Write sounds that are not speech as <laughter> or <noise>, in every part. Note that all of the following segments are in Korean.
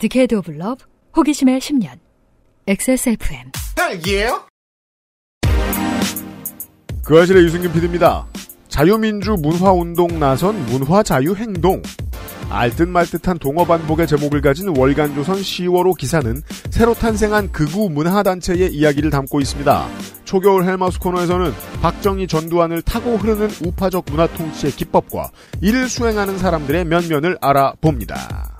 디케이드 오브 러브 호기심의 10년 XSFM 딸기에요그 아실의 유승균 PD입니다. 자유민주 문화운동 나선 문화자유행동 알듯 말듯한 동어 반복의 제목을 가진 월간조선 10월호 기사는 새로 탄생한 극우 문화단체의 이야기를 담고 있습니다. 초겨울 헬마우스 코너에서는 박정희 전두환을 타고 흐르는 우파적 문화통치의 기법과 이를 수행하는 사람들의 면면을 알아봅니다.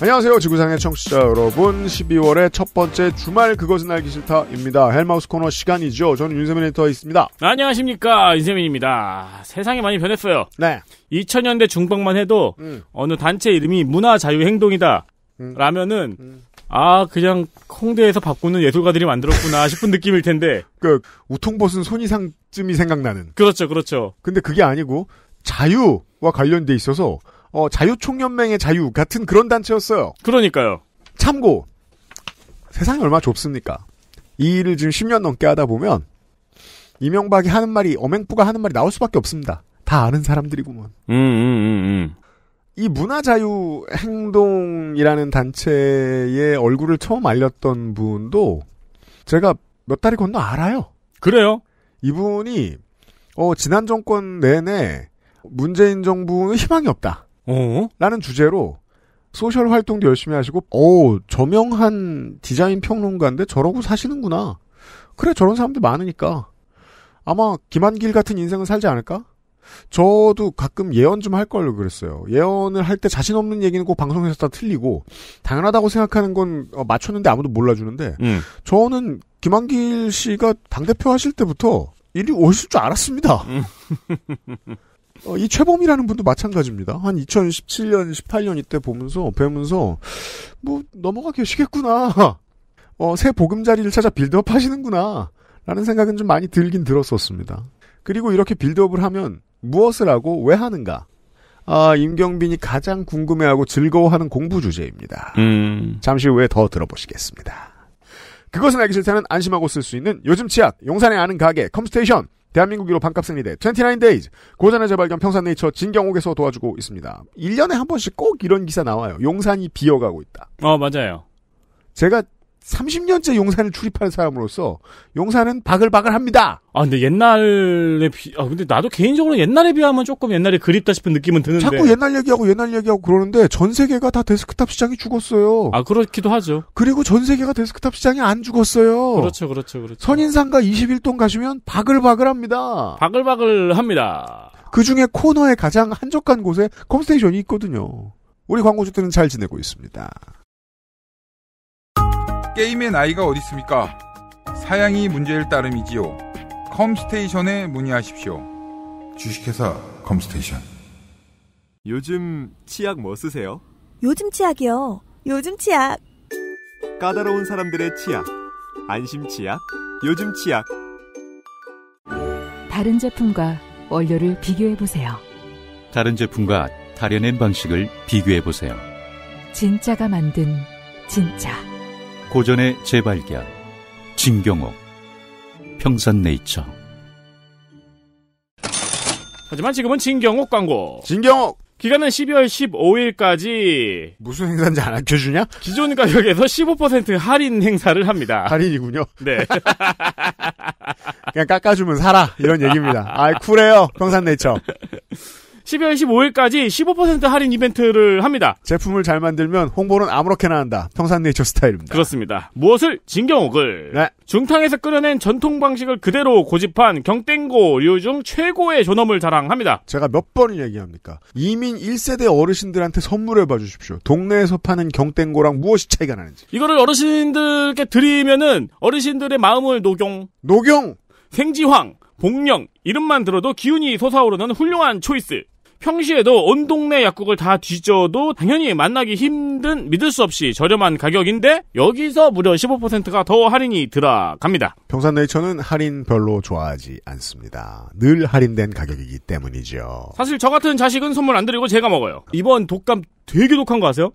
안녕하세요. 지구상의 청취자 여러분. 12월의 첫 번째 주말 그것은 알기 싫다입니다. 헬마우스 코너 시간이죠. 저는 윤세민 에디터 있습니다. 안녕하십니까. 윤세민입니다. 세상이 많이 변했어요. 네. 2000년대 중반만 해도 음. 어느 단체 이름이 문화자유행동이다. 음. 라면은 음. 아 그냥 홍대에서 바꾸는 예술가들이 만들었구나 <laughs> 싶은 느낌일 텐데 그 우통벗은 손이상쯤이 생각나는 그렇죠 그렇죠 근데 그게 아니고 자유와 관련돼 있어서 어, 자유총연맹의 자유 같은 그런 단체였어요. 그러니까요. 참고 세상이 얼마나 좁습니까? 이 일을 지금 10년 넘게 하다 보면 이명박이 하는 말이 어맹부가 하는 말이 나올 수밖에 없습니다. 다 아는 사람들이구먼. 음, 음, 음, 음. 이 문화자유 행동이라는 단체의 얼굴을 처음 알렸던 분도 제가 몇 달이 건너 알아요. 그래요? 이분이 어, 지난 정권 내내 문재인 정부는 희망이 없다. 어? 라는 주제로 소셜 활동도 열심히 하시고 어 저명한 디자인 평론가인데 저러고 사시는구나. 그래 저런 사람들 많으니까 아마 김한길 같은 인생을 살지 않을까? 저도 가끔 예언 좀 할걸 그랬어요. 예언을 할 때 자신 없는 얘기는 꼭 방송에서 다 틀리고 당연하다고 생각하는 건 어, 맞췄는데 아무도 몰라주는데 음. 저는 김한길 씨가 당 대표 하실 때부터 일이 오실 줄 알았습니다. 음. <laughs> 어, 이 최범이라는 분도 마찬가지입니다. 한 2017년, 18년 이때 보면서, 배우면서, 뭐, 넘어가 계시겠구나. <laughs> 어, 새 보금자리를 찾아 빌드업 하시는구나. 라는 생각은 좀 많이 들긴 들었었습니다. 그리고 이렇게 빌드업을 하면 무엇을 하고 왜 하는가? 아, 임경빈이 가장 궁금해하고 즐거워하는 공부 주제입니다. 음. 잠시 후에 더 들어보시겠습니다. 그것은 알기 싫다는 안심하고 쓸 수 있는 요즘 치약, 용산에 아는 가게, 컴스테이션, 대한민국 으로 반값 승리대2 9 d a y 고전의 재발견 평산네이처 진경옥에서 도와주고 있습니다. 1년에 한 번씩 꼭 이런 기사 나와요. 용산이 비어가고 있다. 어, 맞아요. 제가 30년째 용산을 출입하는 사람으로서 용산은 바글바글합니다. 아 근데 옛날에 비, 아 근데 나도 개인적으로 옛날에 비하면 조금 옛날에 그립다 싶은 느낌은 드는데 자꾸 옛날 얘기하고 옛날 얘기하고 그러는데 전 세계가 다 데스크탑 시장이 죽었어요. 아 그렇기도 하죠. 그리고 전 세계가 데스크탑 시장이 안 죽었어요. 그렇죠, 그렇죠, 그렇죠. 선인상가 21동 가시면 바글바글합니다. 바글바글합니다. 그 중에 코너에 가장 한적한 곳에 컴스테이션이 있거든요. 우리 광고주 들은잘 지내고 있습니다. 게임의 나이가 어디 있습니까? 사양이 문제일 따름이지요. 컴스테이션에 문의하십시오. 주식회사 컴스테이션. 요즘 치약 뭐 쓰세요? 요즘 치약이요. 요즘 치약. 까다로운 사람들의 치약. 안심 치약. 요즘 치약. 다른 제품과 원료를 비교해 보세요. 다른 제품과 다려낸 방식을 비교해 보세요. 진짜가 만든 진짜. 고전의 재발견 진경옥 평산네이처 하지만 지금은 진경옥 광고 진경옥 기간은 12월 15일까지 무슨 행사인지 안아려주냐 기존 가격에서 15% 할인 행사를 합니다. 할인이군요. 네. <laughs> 그냥 깎아주면 사라 이런 얘기입니다. 아이 쿨해요 평산네이처. 12월 15일까지 15% 할인 이벤트를 합니다. 제품을 잘 만들면 홍보는 아무렇게나 한다. 평산네이처 스타일입니다. 그렇습니다. 무엇을 진경옥을 네. 중탕에서 끓여낸 전통 방식을 그대로 고집한 경땡고류 중 최고의 존엄을 자랑합니다. 제가 몇 번을 얘기합니까? 이민 1세대 어르신들한테 선물해 봐 주십시오. 동네에서 파는 경땡고랑 무엇이 차이가 나는지. 이거를 어르신들께 드리면은 어르신들의 마음을 녹용. 녹용! 생지황, 복령, 이름만 들어도 기운이 솟아오르는 훌륭한 초이스. 평시에도 온 동네 약국을 다 뒤져도 당연히 만나기 힘든 믿을 수 없이 저렴한 가격인데 여기서 무려 15%가 더 할인이 들어갑니다. 평산네이처는 할인 별로 좋아하지 않습니다. 늘 할인된 가격이기 때문이죠. 사실 저 같은 자식은 선물 안 드리고 제가 먹어요. 이번 독감 되게 독한 거 아세요?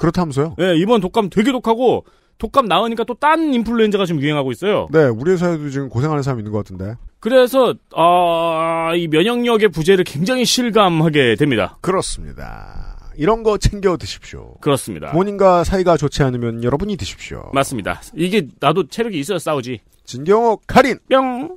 그렇다면서요? 네, 이번 독감 되게 독하고 독감 나오니까 또 딴 인플루엔자가 지금 유행하고 있어요. 네, 우리 회사에도 지금 고생하는 사람이 있는 것 같은데. 그래서 어, 이 면역력의 부재를 굉장히 실감하게 됩니다. 그렇습니다. 이런 거 챙겨 드십시오. 그렇습니다. 본인과 사이가 좋지 않으면 여러분이 드십시오. 맞습니다. 이게 나도 체력이 있어야 싸우지. 진경호 카린 뿅.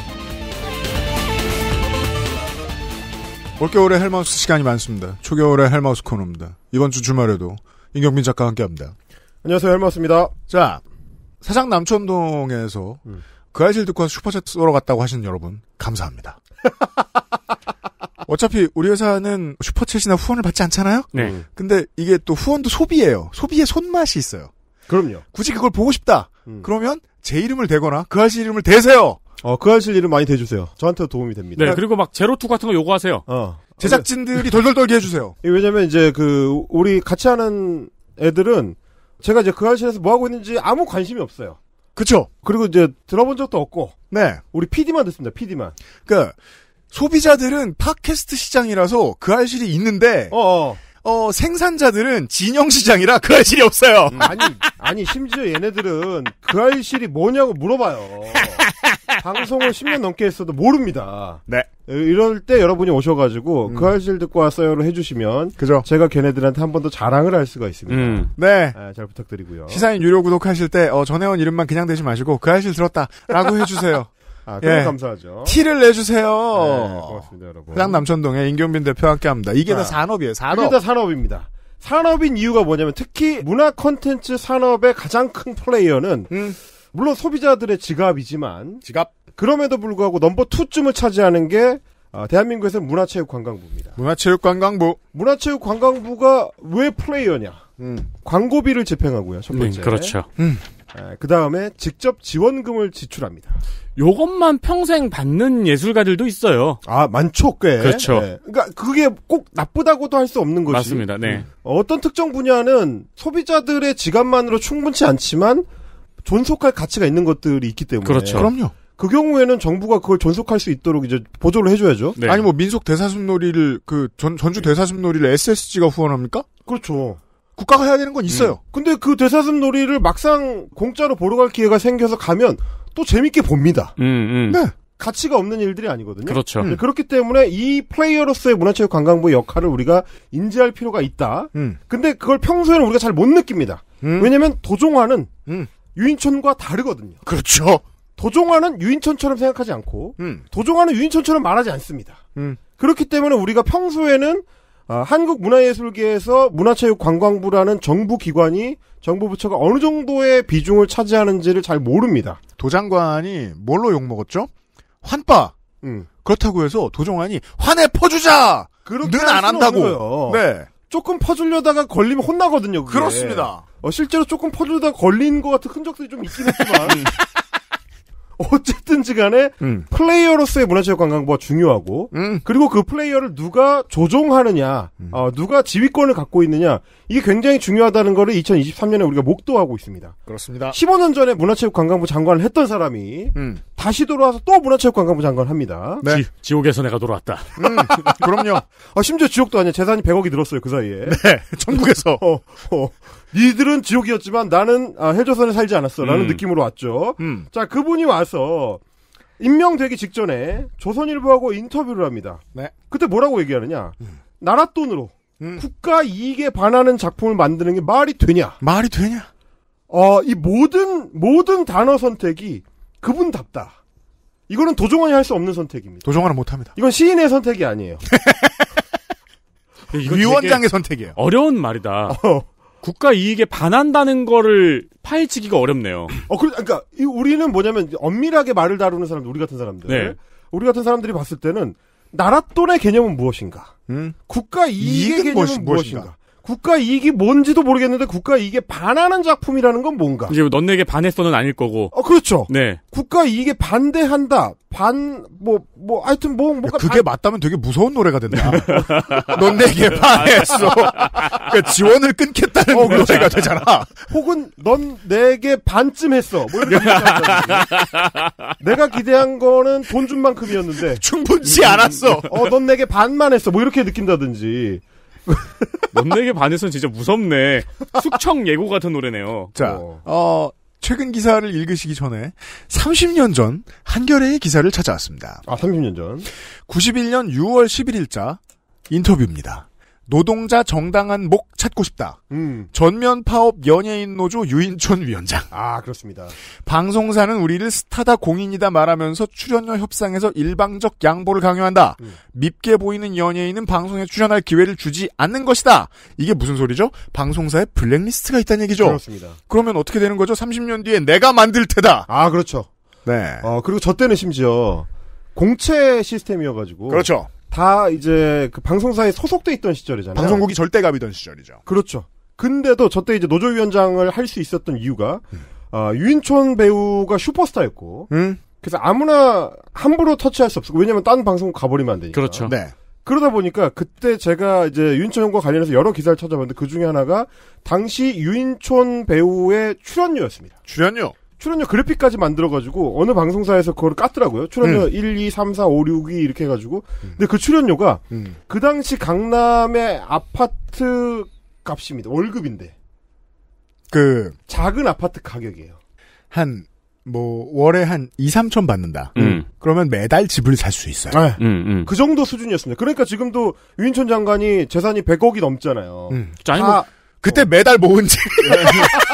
올겨울에 헬마우스 시간이 많습니다. 초겨울에 헬마우스 코너입니다. 이번 주 주말에도 임경민 작가와 함께합니다. 안녕하세요, 헬마우스입니다. 자, 사장 남천동에서 음. 그 아이실 듣고 와서 슈퍼챗 쏘러 갔다고 하시는 여러분 감사합니다. <laughs> 어차피 우리 회사는 슈퍼챗이나 후원을 받지 않잖아요. 네. 음. 근데 이게 또 후원도 소비예요. 소비의 손맛이 있어요. 그럼요. 굳이 그걸 보고 싶다. 음. 그러면 제 이름을 대거나 그 아이실 이름을 대세요. 어, 그 하실 일은 많이 대주세요. 저한테도 도움이 됩니다. 네, 그리고 막 제로투 같은 거 요구하세요. 어. 제작진들이 덜덜 떨게 해주세요. 왜냐면 이제 그, 우리 같이 하는 애들은 제가 이제 그 하실에서 뭐 하고 있는지 아무 관심이 없어요. 그쵸. 그리고 이제 들어본 적도 없고. 네. 우리 PD만 듣습니다, PD만. 그, 그러니까 소비자들은 팟캐스트 시장이라서 그 알실이 있는데. 어어. 어. 어, 생산자들은 진영시장이라 그 알실이 없어요. 음, 아니, 아니, 심지어 얘네들은 그 알실이 뭐냐고 물어봐요. 방송을 10년 넘게 했어도 모릅니다. 네. 이럴 때 여러분이 오셔가지고 음. 그 알실 듣고 왔어요로 해주시면 그죠. 제가 걔네들한테 한 번 더 자랑을 할 수가 있습니다. 음. 네. 네. 아, 잘 부탁드리고요. 시사인 유료 구독하실 때 어, 전혜원 이름만 그냥 대지 마시고 그 알실 들었다라고 해주세요. <laughs> 아, 예. 감사하죠. 티를 내주세요. 네, 고맙습니다, 여러분. 해당 남천동에 인경빈 대표와 함께 합니다. 이게 아, 다 산업이에요, 산업. 이게 다 산업입니다. 산업인 이유가 뭐냐면 특히 문화 콘텐츠 산업의 가장 큰 플레이어는 음. 물론 소비자들의 지갑이지만 지갑 그럼에도 불구하고 넘버 투쯤을 차지하는 게 아, 대한민국에서 문화체육관광부입니다. 문화체육관광부. 문화체육관광부가 왜 플레이어냐? 음. 광고비를 집행하고요. 첫 음, 번째. 음, 그렇죠. 음. 그 다음에 직접 지원금을 지출합니다. 요것만 평생 받는 예술가들도 있어요. 아 많죠 꽤. 그렇죠. 네. 그러니까 그게 꼭 나쁘다고도 할 수 없는 거이 맞습니다. 네. 음. 어, 어떤 특정 분야는 소비자들의 지갑만으로 충분치 않지만 존속할 가치가 있는 것들이 있기 때문에. 그렇죠. 그럼요. 그 경우에는 정부가 그걸 존속할 수 있도록 이제 보조를 해줘야죠. 네. 아니 뭐 민속 대사슴놀이를 그 전 전주 대사슴놀이를 SSG가 후원합니까? 그렇죠. 국가가 해야 되는 건 있어요. 음. 근데 그대사슴 놀이를 막상 공짜로 보러 갈 기회가 생겨서 가면 또 재밌게 봅니다. 음, 음. 네. 가치가 없는 일들이 아니거든요. 그렇죠. 네, 음. 그렇기 때문에 이 플레이어로서의 문화체육관광부의 역할을 우리가 인지할 필요가 있다. 음. 근데 그걸 평소에는 우리가 잘 못 느낍니다. 음. 왜냐면 도종화는 음. 유인천과 다르거든요. 그렇죠. 도종화는 유인천처럼 생각하지 않고 음. 도종화는 유인천처럼 말하지 않습니다. 음. 그렇기 때문에 우리가 평소에는 아, 한국문화예술계에서 문화체육관광부라는 정부 기관이 정부 부처가 어느 정도의 비중을 차지하는지를 잘 모릅니다. 도장관이 뭘로 욕 먹었죠? 환빠. 음. 그렇다고 해서 도정환이 환에 퍼주자. 늘안 한다고. 네. 조금 퍼주려다가 걸리면 혼나거든요. 그게. 그렇습니다 어, 실제로 조금 퍼주다가 려 걸린 것 같은 흔적들이 좀 있긴 했지만 <laughs> 어쨌든지 간에 음. 플레이어로서의 문화체육 관광부가 뭐 중요하고 음. 그리고 그 플레이어를 누가 조종하느냐 음. 어, 누가 지휘권을 갖고 있느냐 이게 굉장히 중요하다는 거를 2023년에 우리가 목도하고 있습니다. 그렇습니다. 15년 전에 문화체육 관광부 장관을 했던 사람이 음. 다시 돌아와서 또 문화체육 관광부 장관을 합니다. 네. 지, 옥에서 내가 돌아왔다. 음, 그럼요. 아, 심지어 지옥도 아니야. 재산이 100억이 늘었어요. 그 사이에. 네. 천국에서. 어, 어. 니들은 지옥이었지만 나는 아, 해조선에 살지 않았어라는 음. 느낌으로 왔죠. 음. 자 그분이 와서 임명되기 직전에 조선일보하고 인터뷰를 합니다. 네. 그때 뭐라고 얘기하느냐? 음. 나라 돈으로 음. 국가 이익에 반하는 작품을 만드는 게 말이 되냐? 말이 되냐? 어, 이 모든 모든 단어 선택이 그분답다. 이거는 도종원이할 수 없는 선택입니다. 도종원은 못합니다. 이건 시인의 선택이 아니에요. <laughs> 위원장의 선택이에요. 어려운 말이다. 어. 국가 이익에 반한다는 거를 파헤치기가 어렵네요. <clears throat> 어, 그, 러니까 우리는 뭐냐면 엄밀하게 말을 다루는 사람들, 우리 같은 사람들, 네. 우리 같은 사람들이 봤을 때는 나라 돈의 개념은 무엇인가, 음? 국가 이익의 개념은 무엇인가? 무엇인가? 국가 이익이 뭔지도 모르겠는데 국가 이익에 반하는 작품이라는 건 뭔가? 이제 넌 내게 반했어는 아닐 거고. 어, 그렇죠. 네. 국가 이익에 반대한다. 반, 뭐, 뭐, 하여튼 뭐, 뭔가. 그게 반... 맞다면 되게 무서운 노래가 된다. <laughs> 넌 내게 아, 반했어. 아. 그러니까 지원을 끊겠다는 어, 그렇죠. 노래가 되잖아. 혹은 넌 내게 반쯤 했어. 뭐 이런 내가 기대한 거는 돈 준 만큼이었는데. 충분치 않았어. 음, 음, 음. 어, 넌 내게 반만 했어. 뭐 이렇게 느낀다든지. <laughs> 연맥에 반해서는 진짜 무섭네. 숙청 예고 같은 노래네요. 자, 어. 어, 최근 기사를 읽으시기 전에 30년 전 한겨레의 기사를 찾아왔습니다. 아, 30년 전. 91년 6월 11일자 인터뷰입니다. 노동자 정당한 목 찾고 싶다. 음. 전면 파업 연예인 노조 유인촌 위원장. 아 그렇습니다. 방송사는 우리를 스타다 공인이다 말하면서 출연료 협상에서 일방적 양보를 강요한다. 음. 밉게 보이는 연예인은 방송에 출연할 기회를 주지 않는 것이다. 이게 무슨 소리죠? 방송사에 블랙리스트가 있다는 얘기죠. 그렇습니다. 그러면 어떻게 되는 거죠? 30년 뒤에 내가 만들 테다. 아 그렇죠. 네. 어 그리고 저 때는 심지어 공채 시스템이어가지고. 그렇죠. 다 이제 그 방송사에 소속돼 있던 시절이잖아요. 방송국이 절대갑이던 시절이죠. 그렇죠. 근데도 저때 이제 노조위원장을 할 수 있었던 이유가 음. 어, 유인촌 배우가 슈퍼스타였고 음? 그래서 아무나 함부로 터치할 수 없었고 왜냐면 다른 방송국 가버리면 안 되니까. 그렇죠. 네. 그러다 보니까 그때 제가 이제 유인촌과 형 관련해서 여러 기사를 찾아봤는데 그 중에 하나가 당시 유인촌 배우의 출연료였습니다. 출연료? 출연료 그래픽까지 만들어가지고 어느 방송사에서 그걸 깠더라고요. 출연료 음. 1, 2, 3, 4, 5, 6, 2 이렇게 해가지고. 음. 근데 그 출연료가 음. 그 당시 강남의 아파트 값입니다. 월급인데. 그 작은 아파트 가격이에요. 한 뭐 월에 한 2, 3천 받는다. 음. 음. 그러면 매달 집을 살 수 있어요. 네. 음, 음. 그 정도 수준이었습니다. 그러니까 지금도 유인천 장관이 재산이 100억이 넘잖아요. 음. 뭐 다, 그때 어. 매달 모은 지.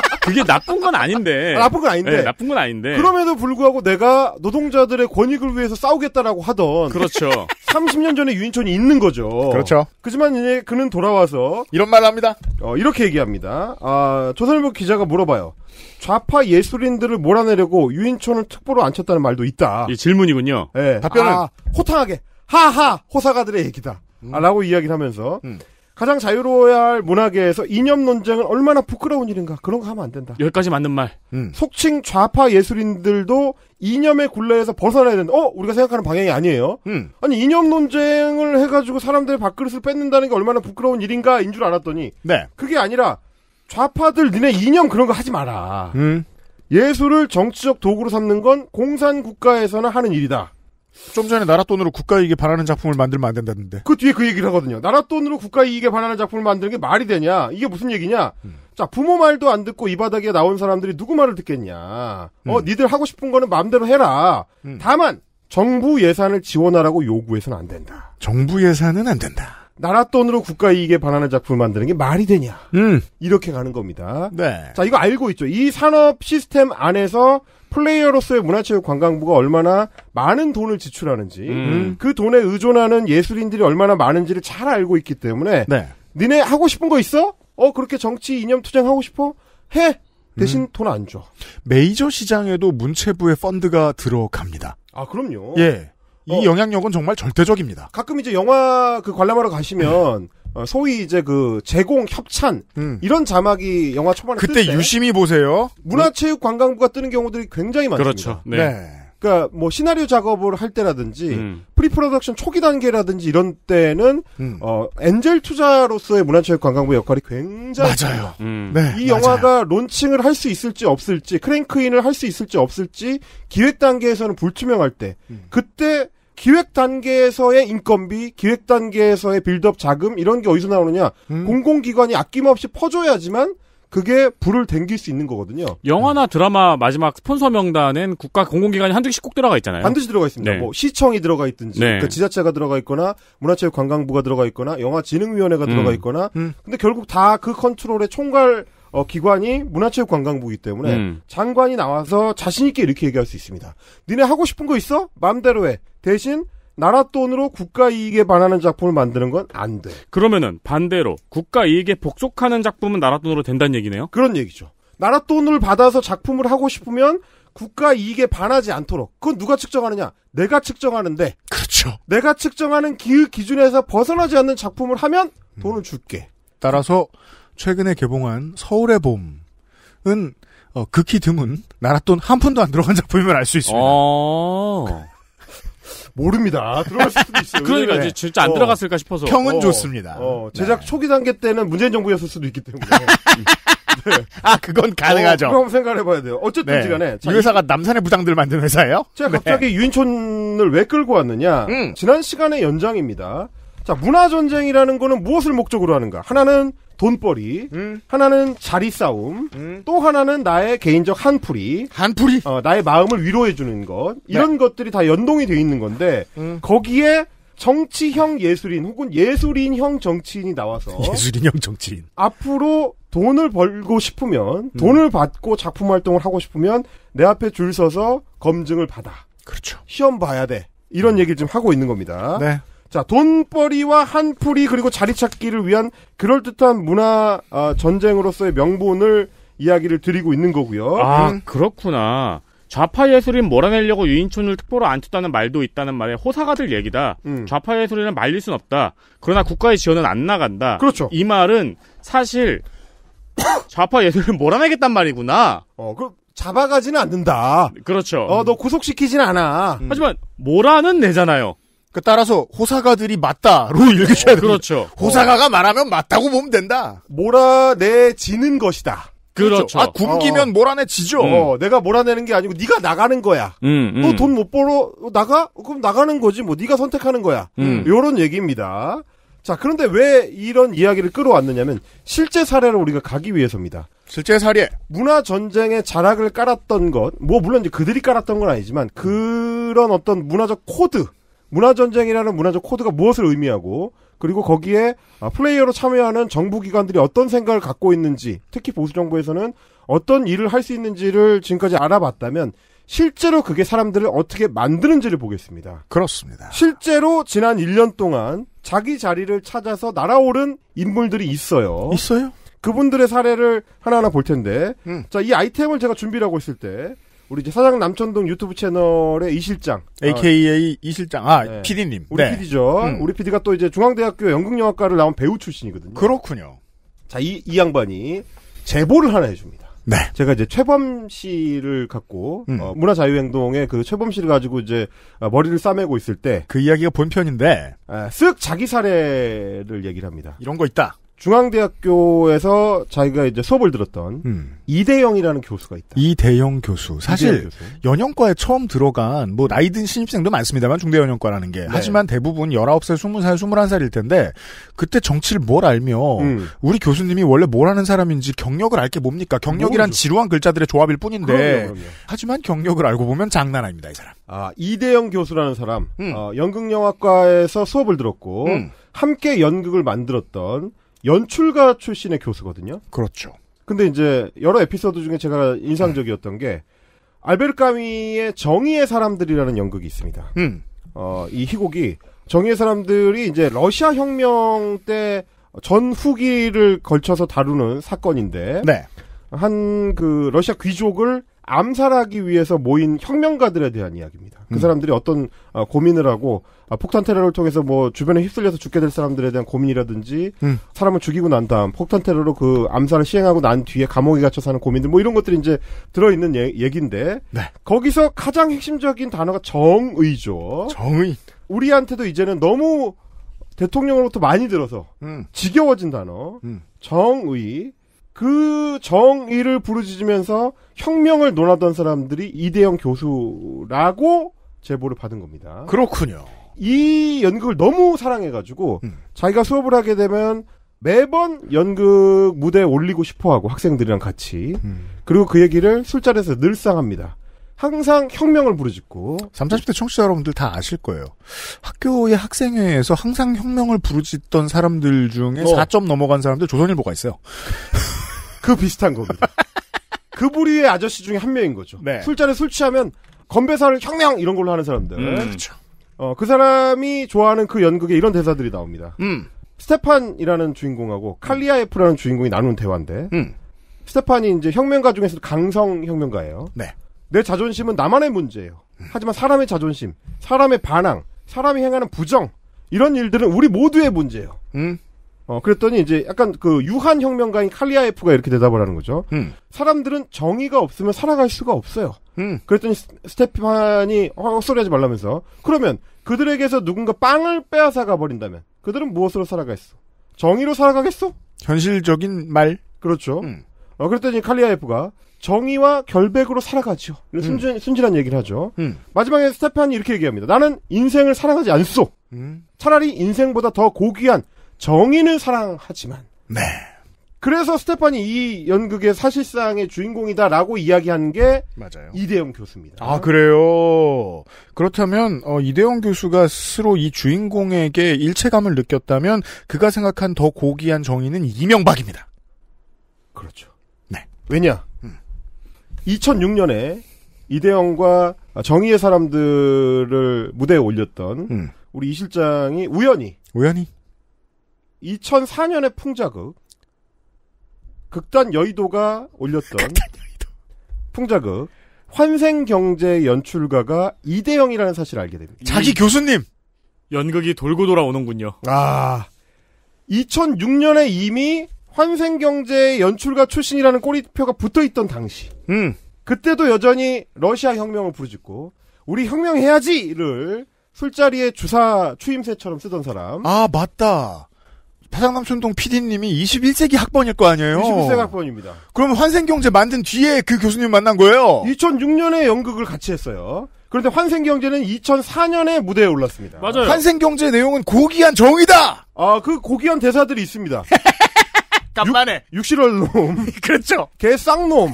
<laughs> 그게 나쁜 건 아닌데. 아, 나쁜 건 아닌데. 네, 나쁜 건 아닌데. 그럼에도 불구하고 내가 노동자들의 권익을 위해서 싸우겠다라고 하던. 그렇죠. 30년 <laughs> 전에 유인촌이 있는 거죠. 그렇죠. 그지만 이제 그는 돌아와서 이런 말을 합니다. 어, 이렇게 얘기합니다. 아, 조선일보 기자가 물어봐요. 좌파 예술인들을 몰아내려고 유인촌을 특보로 앉혔다는 말도 있다. 이 질문이군요. 네. 답변은 아, 호탕하게 하하 호사가들의 얘기다. 음. 아, 라고 이야기를 하면서 음. 가장 자유로워야 할 문학계에서 이념 논쟁은 얼마나 부끄러운 일인가. 그런 거 하면 안 된다. 여기까지 맞는 말. 음. 속칭 좌파 예술인들도 이념의 굴레에서 벗어나야 된다. 어? 우리가 생각하는 방향이 아니에요. 음. 아니 이념 논쟁을 해가지고 사람들의 밥그릇을 뺏는다는 게 얼마나 부끄러운 일인가인 줄 알았더니 네. 그게 아니라 좌파들 니네 이념 그런 거 하지 마라. 음. 예술을 정치적 도구로 삼는 건 공산국가에서나 하는 일이다. 좀 전에 나라 돈으로 국가 이익에 반하는 작품을 만들면 안 된다는데. 그 뒤에 그 얘기를 하거든요. 나라 돈으로 국가 이익에 반하는 작품을 만드는 게 말이 되냐? 이게 무슨 얘기냐? 음. 자, 부모 말도 안 듣고 이 바닥에 나온 사람들이 누구 말을 듣겠냐? 어, 음. 어, 니들 하고 싶은 거는 마음대로 해라. 음. 다만 정부 예산을 지원하라고 요구해서는 안 된다. 정부 예산은 안 된다. 나라 돈으로 국가 이익에 반하는 작품을 만드는 게 말이 되냐? 음. 이렇게 가는 겁니다. 네. 자, 이거 알고 있죠. 이 산업 시스템 안에서 플레이어로서의 문화체육관광부가 얼마나 많은 돈을 지출하는지 음. 그 돈에 의존하는 예술인들이 얼마나 많은지를 잘 알고 있기 때문에 네. 니네 하고 싶은 거 있어? 어 그렇게 정치 이념 투쟁하고 싶어? 해 대신 음. 돈안 줘. 메이저 시장에도 문체부의 펀드가 들어갑니다. 아 그럼요. 예. 이 어. 영향력은 정말 절대적입니다. 가끔 이제 영화 그 관람하러 가시면 네. 어, 소위 이제 그 제공 협찬 음. 이런 자막이 영화 초반에 그때 유심히 보세요. 문화체육관광부가 뜨는 경우들이 굉장히 많습니다. 그렇죠. 네. 네. 그러니까 뭐 시나리오 작업을 할 때라든지 음. 프리프로덕션 초기 단계라든지 이런 때는 음. 어 엔젤 투자로서의 문화체육관광부 역할이 굉장히 맞아요. 음. 네, 이 맞아요. 영화가 론칭을 할 수 있을지 없을지 크랭크인을 할 수 있을지 없을지 기획 단계에서는 불투명할 때 음. 그때 기획 단계에서의 인건비, 기획 단계에서의 빌드업 자금 이런 게 어디서 나오느냐? 음. 공공기관이 아낌없이 퍼줘야지만 그게 불을 댕길 수 있는 거거든요. 영화나 음. 드라마 마지막 스폰서 명단엔 국가 공공기관이 한두 개씩 꼭 들어가 있잖아요. 반드시 들어가 있습니다. 네. 뭐 시청이 들어가 있든지, 네. 그 지자체가 들어가 있거나 문화체육관광부가 들어가 있거나 영화진흥위원회가 음. 들어가 있거나, 음. 근데 결국 다 그 컨트롤의 총괄 어, 기관이 문화체육관광부이기 때문에 음. 장관이 나와서 자신있게 이렇게 얘기할 수 있습니다. 니네 하고 싶은 거 있어? 마음대로 해. 대신 나라 돈으로 국가 이익에 반하는 작품을 만드는 건 안 돼. 그러면은 반대로 국가 이익에 복속하는 작품은 나라 돈으로 된다는 얘기네요? 그런 얘기죠. 나라 돈을 받아서 작품을 하고 싶으면 국가 이익에 반하지 않도록 그건 누가 측정하느냐? 내가 측정하는데. 그렇죠. 내가 측정하는 기, 기준에서 벗어나지 않는 작품을 하면 돈을 줄게. 따라서 최근에 개봉한 서울의 봄은 어, 극히 드문 나랏돈 한 푼도 안 들어간 작품이면알 수 있습니다. 어... <laughs> 모릅니다. 들어갔을 수도 있어요. <laughs> 그러니까 이제 진짜 안 어. 들어갔을까 싶어서. 평은 어. 좋습니다. 어. 네. 제작 네. 초기 단계 때는 문재인 정부였을 수도 있기 때문에. <laughs> 아 그건 가능하죠. 어, 그럼 생각해봐야 을 돼요. 어쨌든지 간에 네. 이 회사가 남산의 부장들 만든 회사예요. 제가 네. 갑자기 유인촌을 왜 끌고 왔느냐. 음. 지난 시간의 연장입니다. 자, 문화 전쟁이라는 거는 무엇을 목적으로 하는가? 하나는 돈벌이, 음. 하나는 자리 싸움, 음. 또 하나는 나의 개인적 한풀이, 한풀이, 어, 나의 마음을 위로해 주는 것 네. 이런 네. 것들이 다 연동이 돼 있는 건데 음. 거기에 정치형 예술인 혹은 예술인형 정치인이 나와서 <laughs> 예술인형 정치인 앞으로 돈을 벌고 싶으면 음. 돈을 받고 작품 활동을 하고 싶으면 내 앞에 줄 서서 검증을 받아. 그렇죠. 시험 봐야 돼. 이런 음. 얘기를 지 하고 있는 겁니다. 네. 자, 돈벌이와 한풀이 그리고 자리 찾기를 위한 그럴듯한 문화 아, 전쟁으로서의 명분을 이야기를 드리고 있는 거고요. 아, 음. 그렇구나. 좌파 예술인 몰아내려고 유인촌을 특보로 안 쳤다는 말도 있다는 말에 호사가 들 얘기다. 음. 좌파 예술인은 말릴 순 없다. 그러나 국가의 지원은 안 나간다. 그렇죠. 이 말은 사실 <coughs> 좌파 예술인 몰아내겠단 말이구나. 어, 그 잡아가지는 않는다. 그렇죠. 어, 너 구속시키진 않아. 음. 하지만 몰아는 내잖아요. 그 따라서 호사가들이 맞다로 <laughs> 읽으셔야 돼요. 그렇죠. 호사가가 어. 말하면 맞다고 보면 된다. 몰아내지는 것이다. 그렇죠. 그렇죠. 아 굶기면 어. 몰아내지죠. 음. 어, 내가 몰아내는 게 아니고 네가 나가는 거야. 음, 음. 너돈 못 벌어 어, 나가? 그럼 나가는 거지. 뭐 네가 선택하는 거야. 이 음. 요런 얘기입니다. 자, 그런데 왜 이런 이야기를 끌어왔느냐면 실제 사례를 우리가 가기 위해서입니다. 실제 사례. 문화 전쟁의 자락을 깔았던 것, 뭐 물론 이제 그들이 깔았던 건 아니지만 그런 어떤 문화적 코드, 문화전쟁이라는 문화적 코드가 무엇을 의미하고 그리고 거기에 아, 플레이어로 참여하는 정부기관들이 어떤 생각을 갖고 있는지 특히 보수정부에서는 어떤 일을 할 수 있는지를 지금까지 알아봤다면 실제로 그게 사람들을 어떻게 만드는지를 보겠습니다. 그렇습니다. 실제로 지난 1년 동안 자기 자리를 찾아서 날아오른 인물들이 있어요. 있어요? 그분들의 사례를 하나하나 볼 텐데 음. 자이 아이템을 제가 준비를 하고 있을 때 우리 이제 사장 남천동 유튜브 채널의 이 실장. AKA 아, 어. 이 실장. 아, 네. PD님. 우리 네. PD죠. 음. 우리 PD가 또 이제 중앙대학교 연극영화과를 나온 배우 출신이거든요. 그렇군요. 자, 이, 이 양반이 제보를 하나 해줍니다. 네. 제가 이제 최범 씨를 갖고, 음. 어, 문화자유행동에그 최범 씨를 가지고 이제 어, 머리를 싸매고 있을 때. 그 이야기가 본편인데. 에, 쓱 자기 사례를 얘기를 합니다. 이런 거 있다. 중앙대학교에서 자기가 이제 수업을 들었던 음. 이대영이라는 교수가 있다. 이대영 교수. 사실 이대영 교수. 연영과에 처음 들어간 뭐 나이든 신입생도 많습니다만 중대 연영과라는 게 네. 하지만 대부분 19살, 20살, 21살일 텐데 그때 정치를 뭘 알며 음. 우리 교수님이 원래 뭘 하는 사람인지 경력을 알게 뭡니까? 경력이란 모르죠. 지루한 글자들의 조합일 뿐인데 그럼요, 그럼요. 하지만 경력을 알고 보면 장난 아닙니다, 이 사람. 아, 이대영 교수라는 사람. 음. 어, 연극영화과에서 수업을 들었고 음. 함께 연극을 만들었던 연출가 출신의 교수거든요. 그렇죠. 근데 이제 여러 에피소드 중에 제가 인상적이었던 게 알베르 카미의 정의의 사람들이라는 연극이 있습니다. 음. 어, 이 희곡이 정의의 사람들이 이제 러시아 혁명 때 전후기를 걸쳐서 다루는 사건인데 네. 한그 러시아 귀족을 암살하기 위해서 모인 혁명가들에 대한 이야기입니다. 그 음. 사람들이 어떤 아, 고민을 하고 아, 폭탄 테러를 통해서 뭐 주변에 휩쓸려서 죽게 될 사람들에 대한 고민이라든지 음. 사람을 죽이고 난 다음 폭탄 테러로 그 암살을 시행하고 난 뒤에 감옥에 갇혀 사는 고민들 뭐 이런 것들이 이제 들어 있는 예, 얘기인데 네. 거기서 가장 핵심적인 단어가 정의죠. 정의. 우리한테도 이제는 너무 대통령으로부터 많이 들어서 음. 지겨워진 단어 음. 정의 그 정의를 부르짖으면서 혁명을 논하던 사람들이 이대영 교수라고 제보를 받은 겁니다. 그렇군요. 이 연극을 너무 사랑해가지고 음. 자기가 수업을 하게 되면 매번 연극 무대에 올리고 싶어하고 학생들이랑 같이 음. 그리고 그 얘기를 술자리에서 늘상 합니다. 항상 혁명을 부르짖고 30, 40대 청취자 여러분들 다 아실 거예요. 학교의 학생회에서 항상 혁명을 부르짖던 사람들 중에 어. 4점 넘어간 사람들 조선일보가 있어요. 그 비슷한 겁니다. <laughs> 그 부리의 아저씨 중에 한 명인 거죠. 네. 술잔에 술 취하면 건배사를 혁명 이런 걸로 하는 사람들. 음, 그렇죠. 어, 그 사람이 좋아하는 그 연극에 이런 대사들이 나옵니다. 음. 스테판이라는 주인공하고 칼리아에프라는 주인공이 나눈 대화인데 음. 스테판이 이제 혁명가 중에서도 강성 혁명가예요. 네. 내 자존심은 나만의 문제예요. 하지만 사람의 자존심, 사람의 반항, 사람이 행하는 부정 이런 일들은 우리 모두의 문제예요. 음. 어, 그랬더니 이제 약간 그 유한 혁명가인 칼리아에프가 이렇게 대답을 하는 거죠. 음. 사람들은 정의가 없으면 살아갈 수가 없어요. 음. 그랬더니 스테피판이 헛소리 하지 말라면서. 그러면 그들에게서 누군가 빵을 빼앗아가 버린다면 그들은 무엇으로 살아가겠어? 정의로 살아가겠어? 현실적인 말. 그렇죠. 음. 어, 그랬더니 칼리아에프가 정의와 결백으로 살아가지요. 음. 순진, 순진한 얘기를 하죠. 음. 마지막에 스테판이 이렇게 얘기합니다. 나는 인생을 사랑하지 않소. 음. 차라리 인생보다 더 고귀한 정의는 사랑하지만. 네. 그래서 스테판이 이 연극의 사실상의 주인공이다라고 이야기한 게 맞아요. 이대영 교수입니다. 아 그래요. 그렇다면 어, 이대영 교수가 스스로 이 주인공에게 일체감을 느꼈다면 그가 생각한 더 고귀한 정의는 이명박입니다. 그렇죠. 네. 왜냐? 음. 2006년에 이대영과 정의의 사람들을 무대에 올렸던 음. 우리 이 실장이 우연히 우연히 2 0 0 4년에 풍자극 극단 여의도가 올렸던 풍자극 환생경제 연출가가 이대영이라는 사실을 알게 됩니다. 자기 교수님 연극이 돌고 돌아오는군요. 아 2006년에 이미 환생경제 연출가 출신이라는 꼬리표가 붙어있던 당시. 음. 그때도 여전히 러시아 혁명을 부르짖고 우리 혁명해야지를 술자리에 주사 추임새처럼 쓰던 사람. 아 맞다. 파장남촌동 PD님이 21세기 학번일 거 아니에요? 21세기 학번입니다. 그럼 환생경제 만든 뒤에 그 교수님 만난 거예요? 2006년에 연극을 같이 했어요. 그런데 환생경제는 2004년에 무대에 올랐습니다. 맞아요. 환생경제 내용은 고귀한 정이다 아, 그 고귀한 대사들이 있습니다. 간만에. <laughs> 육실월 놈. <laughs> 그렇죠. 개쌍놈.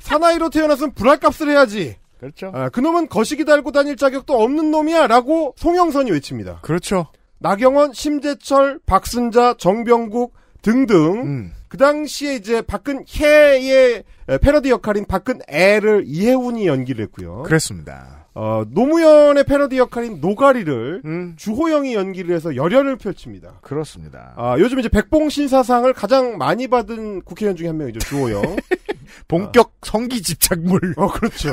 사나이로 태어났으면 불알값을 해야지. 그렇죠. 아, 그놈은 거시기 달고 다닐 자격도 없는 놈이야. 라고 송영선이 외칩니다. 그렇죠. 나경원, 심재철, 박순자, 정병국 등등 음. 그 당시에 이제 박근혜의 패러디 역할인 박근애를 이혜훈이 연기를 했고요. 그렇습니다. 어, 노무현의 패러디 역할인 노가리를 음. 주호영이 연기를 해서 열연을 펼칩니다. 그렇습니다. 아, 요즘 이제 백봉 신사상을 가장 많이 받은 국회의원 중에 한 명이죠, 주호영. <laughs> 본격 아. 성기 집착물. 어, 그렇죠.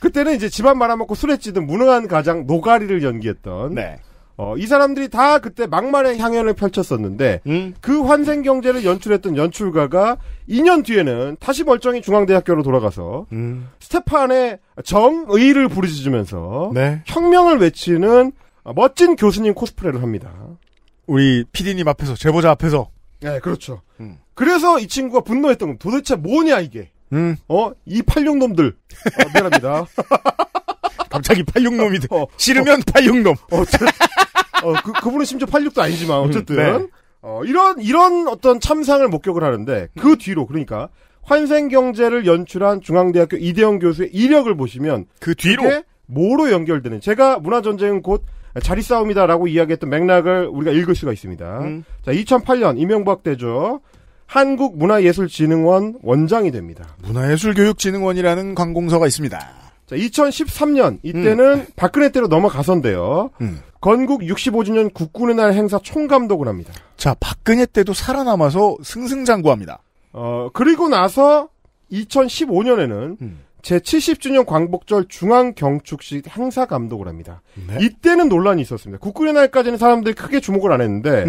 그때는 이제 집안 말아먹고 술에 찌든 무능한 가장 노가리를 연기했던 네. 어, 이 사람들이 다 그때 막말의 향연을 펼쳤었는데 음? 그 환생 경제를 연출했던 연출가가 2년 뒤에는 다시 멀쩡히 중앙대학교로 돌아가서 음. 스테판의 정의를 부르짖으면서 네. 혁명을 외치는 멋진 교수님 코스프레를 합니다. 우리 피디님 앞에서 제보자 앞에서 네 그렇죠. 음. 그래서 이 친구가 분노했던 건 도대체 뭐냐 이게. 음. 어? 이팔룡놈들 어, 미안합니다. <laughs> 갑자기 86놈이 돼. 어, 어, 싫으면 어, 86놈. 어, 어, 그, 그분은 심지어 86도 아니지만, 음, 어쨌든. 네. 어, 이런, 이런 어떤 참상을 목격을 하는데, 그 음. 뒤로, 그러니까, 환생경제를 연출한 중앙대학교 이대영 교수의 이력을 보시면, 그 뒤로? 뭐로 연결되는, 제가 문화전쟁은 곧 자리싸움이다라고 이야기했던 맥락을 우리가 읽을 수가 있습니다. 음. 자, 2008년 이명박 대조 한국문화예술진흥원 원장이 됩니다. 문화예술교육진흥원이라는 관공서가 있습니다. 자, 2013년 이때는 음. 박근혜 때로 넘어가선데요. 음. 건국 65주년 국군의 날 행사 총감독을 합니다. 자, 박근혜 때도 살아남아서 승승장구합니다. 어, 그리고 나서 2015년에는 음. 제70주년 광복절 중앙경축식 행사 감독을 합니다. 네. 이때는 논란이 있었습니다. 국군의 날까지는 사람들이 크게 주목을 안 했는데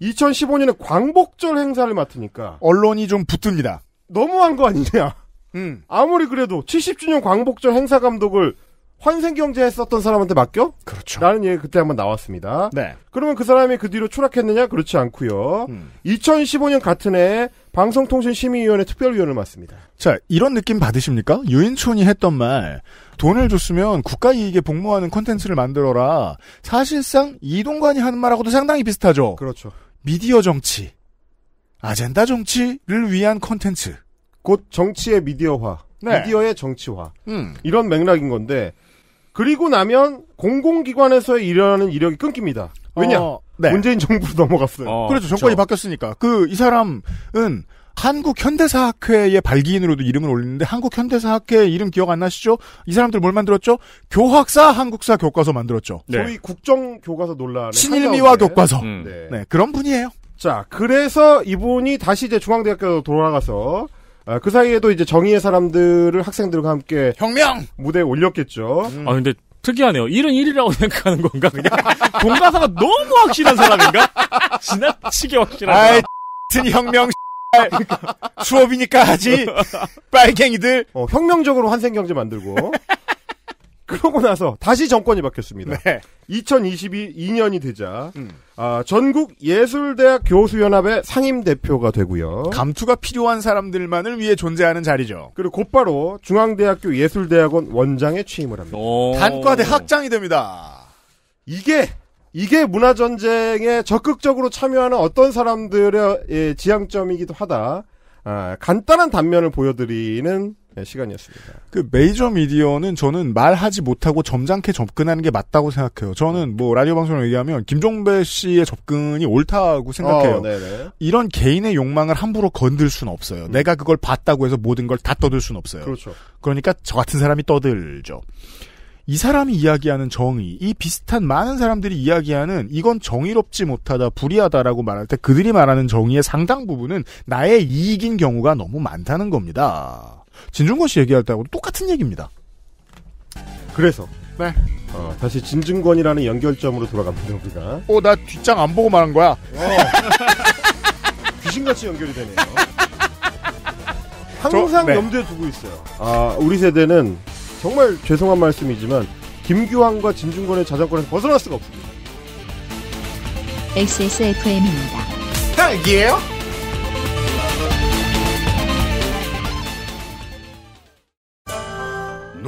2015년에 음. 광복절 행사를 맡으니까 언론이 좀 붙습니다. 너무한 거 아니냐. 음. 아무리 그래도 70주년 광복절 행사 감독을 환생경제 했었던 사람한테 맡겨? 그렇죠. 라는 얘기 그때 한번 나왔습니다. 네. 그러면 그 사람이 그 뒤로 추락했느냐? 그렇지 않고요. 음. 2015년 같은 해에 방송통신심의위원회 특별위원을 맡습니다. 자, 이런 느낌 받으십니까? 유인촌이 했던 말, 돈을 줬으면 국가 이익에 복무하는 콘텐츠를 만들어라. 사실상 이동관이 하는 말하고도 상당히 비슷하죠. 그렇죠. 미디어 정치, 아젠다 정치를 위한 콘텐츠. 곧 정치의 미디어화, 네. 미디어의 정치화 음. 이런 맥락인 건데 그리고 나면 공공기관에서 일하는 이력이 끊깁니다. 왜냐? 어, 네. 문재인 정부로 <laughs> 넘어갔어요. 어, 그래도 그렇죠. 그렇죠. 정권이 그 바뀌었으니까. 그 이 사람은 한국현대사학회의 발기인으로도 이름을 올리는데 한국현대사학회 이름 기억 안 나시죠? 이 사람들 뭘 만들었죠? 교학사 한국사 교과서 만들었죠. 네. 소위 국정 교과서 논란의 일미와 교과서. 음. 네. 네. 그런 분이에요. 자, 그래서 이분이 다시 이제 중앙대학교 돌아가서 아, 그 사이에도 이제 정의의 사람들을 학생들과 함께 혁명 무대에 올렸겠죠. 음. 아 근데 특이하네요. 1은 일이라고 <laughs> 생각하는 건가 그냥 동가사가 너무 확실한 사람인가? 지나치게 확실한. 아이 혁명 수업이니까 하지 빨갱이들. 어, 혁명적으로 환생경제 만들고. 그러고 나서 다시 정권이 바뀌었습니다. 네. 2022년이 되자 음. 아, 전국 예술대학 교수연합의 상임 대표가 되고요. 감투가 필요한 사람들만을 위해 존재하는 자리죠. 그리고 곧바로 중앙대학교 예술대학원 원장에 취임을 합니다. 단과대 학장이 됩니다. 이게 이게 문화 전쟁에 적극적으로 참여하는 어떤 사람들의 예, 지향점이기도 하다. 아, 간단한 단면을 보여드리는 네, 시간이었습니다. 그 메이저 미디어는 저는 말하지 못하고 점잖게 접근하는 게 맞다고 생각해요. 저는 뭐 라디오 방송을 얘기하면 김종배 씨의 접근이 옳다고 생각해요. 어, 이런 개인의 욕망을 함부로 건들 수는 없어요. 음. 내가 그걸 봤다고 해서 모든 걸 다 떠들 수는 없어요. 그렇죠. 그러니까 저 같은 사람이 떠들죠. 이 사람이 이야기하는 정의, 이 비슷한 많은 사람들이 이야기하는 이건 정의롭지 못하다, 불의하다라고 말할 때 그들이 말하는 정의의 상당 부분은 나의 이익인 경우가 너무 많다는 겁니다. 진중권 씨 얘기할 때하고 똑같은 얘기입니다. 그래서 네. 어, 다시 진중권이라는 연결점으로 돌아갑니다 우리가. 어, 나 뒷장 안 보고 말한 거야. 어. <laughs> 귀신같이 연결이 되네요. 항상 저, 네. 염두에 두고 있어요. 아, 우리 세대는 정말 죄송한 말씀이지만 김규환과 진중권의 자전거는 벗어날 수가 없습니다. XSFM입니다. 딱이에요?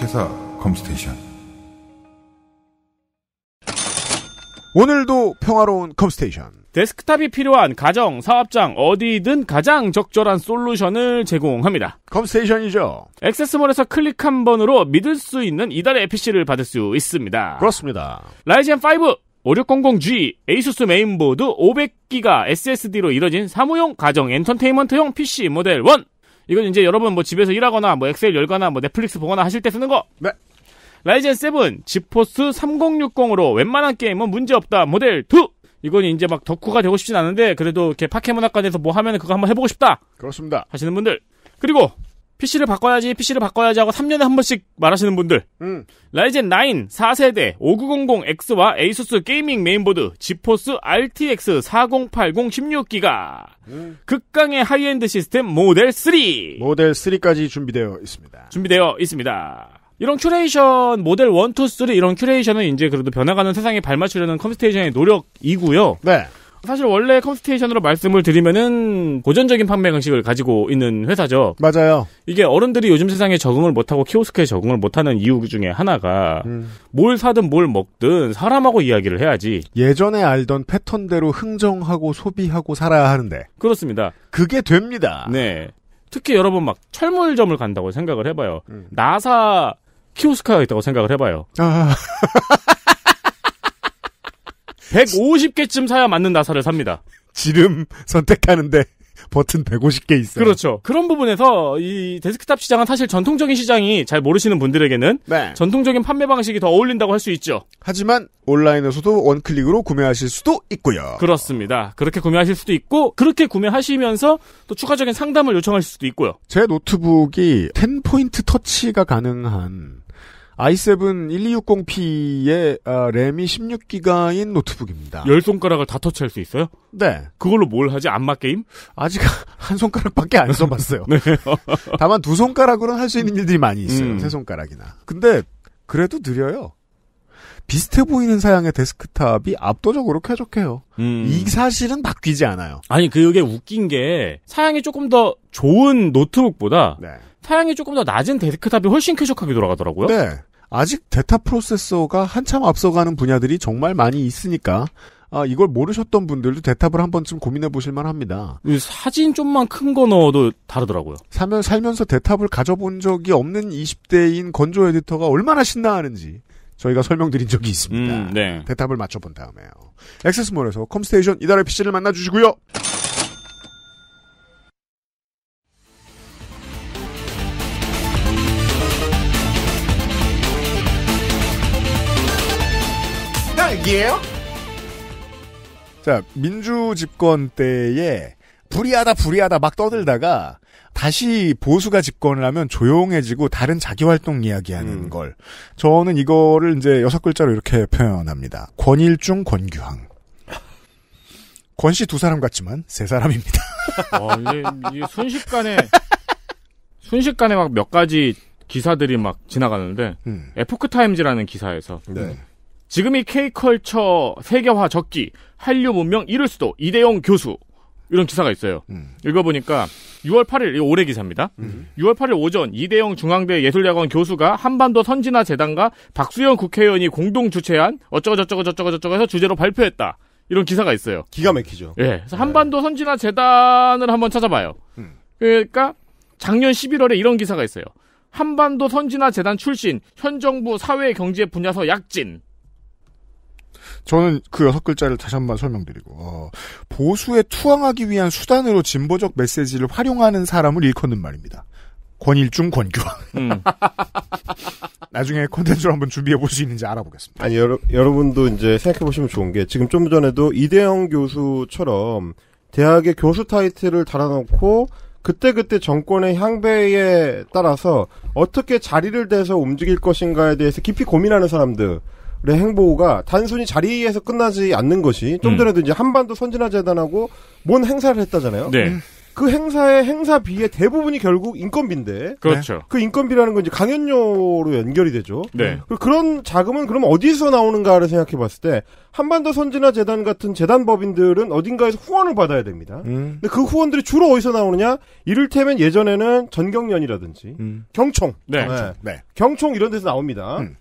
주식회사 컴스테이션 오늘도 평화로운 컴스테이션 데스크탑이 필요한 가정, 사업장, 어디든 가장 적절한 솔루션을 제공합니다. 컴스테이션이죠. 액세스몰에서 클릭 한 번으로 믿을 수 있는 이달의 PC를 받을 수 있습니다. 그렇습니다. 라이젠 5 5600G 에이수스 메인보드 500기가 SSD로 이뤄진 사무용 가정 엔터테인먼트용 PC 모델 1 이건 이제 여러분 뭐 집에서 일하거나 뭐 엑셀 열거나 뭐 넷플릭스 보거나 하실 때 쓰는 거. 네. 라이젠 7 지포스 3060으로 웬만한 게임은 문제 없다. 모델 2. 이건 이제 막 덕후가 되고 싶진 않은데 그래도 이렇게 파케문학관에서 뭐 하면 그거 한번 해보고 싶다. 그렇습니다. 하시는 분들 그리고 PC를 바꿔야지, PC를 바꿔야지 하고 3년에 한 번씩 말하시는 분들. 음. 라이젠 9 4세대 5900X와 ASUS 게이밍 메인보드 지포스 RTX 4080 16기가 음. 극강의 하이엔드 시스템 모델 3. 모델 3까지 준비되어 있습니다. 준비되어 있습니다. 이런 큐레이션 모델 1, 2, 3 이런 큐레이션은 이제 그래도 변화가는 세상에 발맞추려는 컴스테이션의 노력이고요. 네. 사실 원래 컴스테이션으로 말씀을 드리면은 고전적인 판매 방식을 가지고 있는 회사죠. 맞아요. 이게 어른들이 요즘 세상에 적응을 못하고 키오스크에 적응을 못하는 이유 중에 하나가 음. 뭘 사든 뭘 먹든 사람하고 이야기를 해야지. 예전에 알던 패턴대로 흥정하고 소비하고 살아야 하는데. 그렇습니다. 그게 됩니다. 네. 특히 여러분 막 철물점을 간다고 생각을 해봐요. 음. 나사 키오스크가 있다고 생각을 해봐요. 아. <laughs> 150개쯤 사야 맞는 나사를 삽니다. 지름 선택하는데 버튼 150개 있어요. 그렇죠. 그런 부분에서 이 데스크탑 시장은 사실 전통적인 시장이 잘 모르시는 분들에게는 네. 전통적인 판매 방식이 더 어울린다고 할 수 있죠. 하지만 온라인에서도 원클릭으로 구매하실 수도 있고요. 그렇습니다. 그렇게 구매하실 수도 있고 그렇게 구매하시면서 또 추가적인 상담을 요청하실 수도 있고요. 제 노트북이 10포인트 터치가 가능한 i7 1260p의 아, 램이 16기가인 노트북입니다. 열 손가락을 다 터치할 수 있어요? 네. 그걸로 뭘 하지? 안마 게임? 아직 <laughs> 한 손가락밖에 안 써봤어요. <laughs> 네. 다만 두 손가락으로는 할 수 있는 일들이 많이 있어요. 음. 세 손가락이나. 근데 그래도 느려요. 비슷해 보이는 사양의 데스크탑이 압도적으로 쾌적해요. 음. 이 사실은 바뀌지 않아요. 아니 그게 웃긴 게 사양이 조금 더 좋은 노트북보다 네. 사양이 조금 더 낮은 데스크탑이 훨씬 쾌적하게 돌아가더라고요. 네. 아직 데타 프로세서가 한참 앞서가는 분야들이 정말 많이 있으니까 아, 이걸 모르셨던 분들도 대탑을 한 번쯤 고민해 보실만 합니다. 사진 좀만 큰 거 넣어도 다르더라고요. 사면, 살면서 대탑을 가져본 적이 없는 20대인 건조 에디터가 얼마나 신나하는지 저희가 설명드린 적이 있습니다. 음, 네. 대탑을 맞춰본 다음에요. 액세스몰에서 컴스테이션 이달의 PC를 만나주시고요. 얘기예요? 자, 민주 집권 때에 불이하다 불이하다 막 떠들다가 다시 보수가 집권을 하면 조용해지고 다른 자기 활동 이야기하는 음. 걸 저는 이거를 이제 여섯 글자로 이렇게 표현합니다. 권일중 권규황. 권씨두 사람 같지만 세 사람입니다. <laughs> 어, 이제, 이제 순식간에 순식간에 막 몇 가지 기사들이 막 지나가는데 음. 에포크 타임즈라는 기사에서 네. 지금 이 K컬처 세계화 적기 한류 문명 이룰 수도 이대용 교수 이런 기사가 있어요. 음. 읽어보니까 6월 8일 올해 기사입니다. 음. 6월 8일 오전 이대영 중앙대 예술대학원 교수가 한반도 선진화 재단과 박수영 국회의원이 공동 주최한 어쩌고저쩌고 저쩌고 저쩌고 해서 주제로 발표했다. 이런 기사가 있어요. 기가 막히죠. 예. 그래서 한반도 네. 선진화 재단을 한번 찾아봐요. 음. 그러니까 작년 11월에 이런 기사가 있어요. 한반도 선진화 재단 출신 현 정부 사회 경제 분야서 약진. 저는 그 여섯 글자를 다시 한 번 설명드리고 어, 보수에 투항하기 위한 수단으로 진보적 메시지를 활용하는 사람을 일컫는 말입니다. 권일중 권규왕. 음. <laughs> 나중에 컨텐츠를 한번 준비해 볼 수 있는지 알아보겠습니다. 아니 여러, 여러분도 이제 생각해 보시면 좋은 게 지금 좀 전에도 이대형 교수처럼 대학의 교수 타이틀을 달아놓고 그때그때 정권의 향배에 따라서 어떻게 자리를 대서 움직일 것인가에 대해서 깊이 고민하는 사람들 의 네, 행보가 단순히 자리에서 끝나지 않는 것이 좀 음. 전에도 음. 이제 한반도 선진화 재단하고 뭔 행사를 했다잖아요. 네. 음. 그 행사의 행사비의 대부분이 결국 인건비인데. 그렇죠. 그 인건비라는 건 이제 강연료로 연결이 되죠. 네. 음. 그런 자금은 그럼 어디서 나오는가를 생각해 봤을 때 한반도 선진화 재단 같은 재단법인들은 어딘가에서 후원을 받아야 됩니다. 음. 근데 그 후원들이 주로 어디서 나오느냐? 이를테면 예전에는 전경련이라든지 음. 경총. 네. 네. 경총 네. 이런 데서 나옵니다. 음.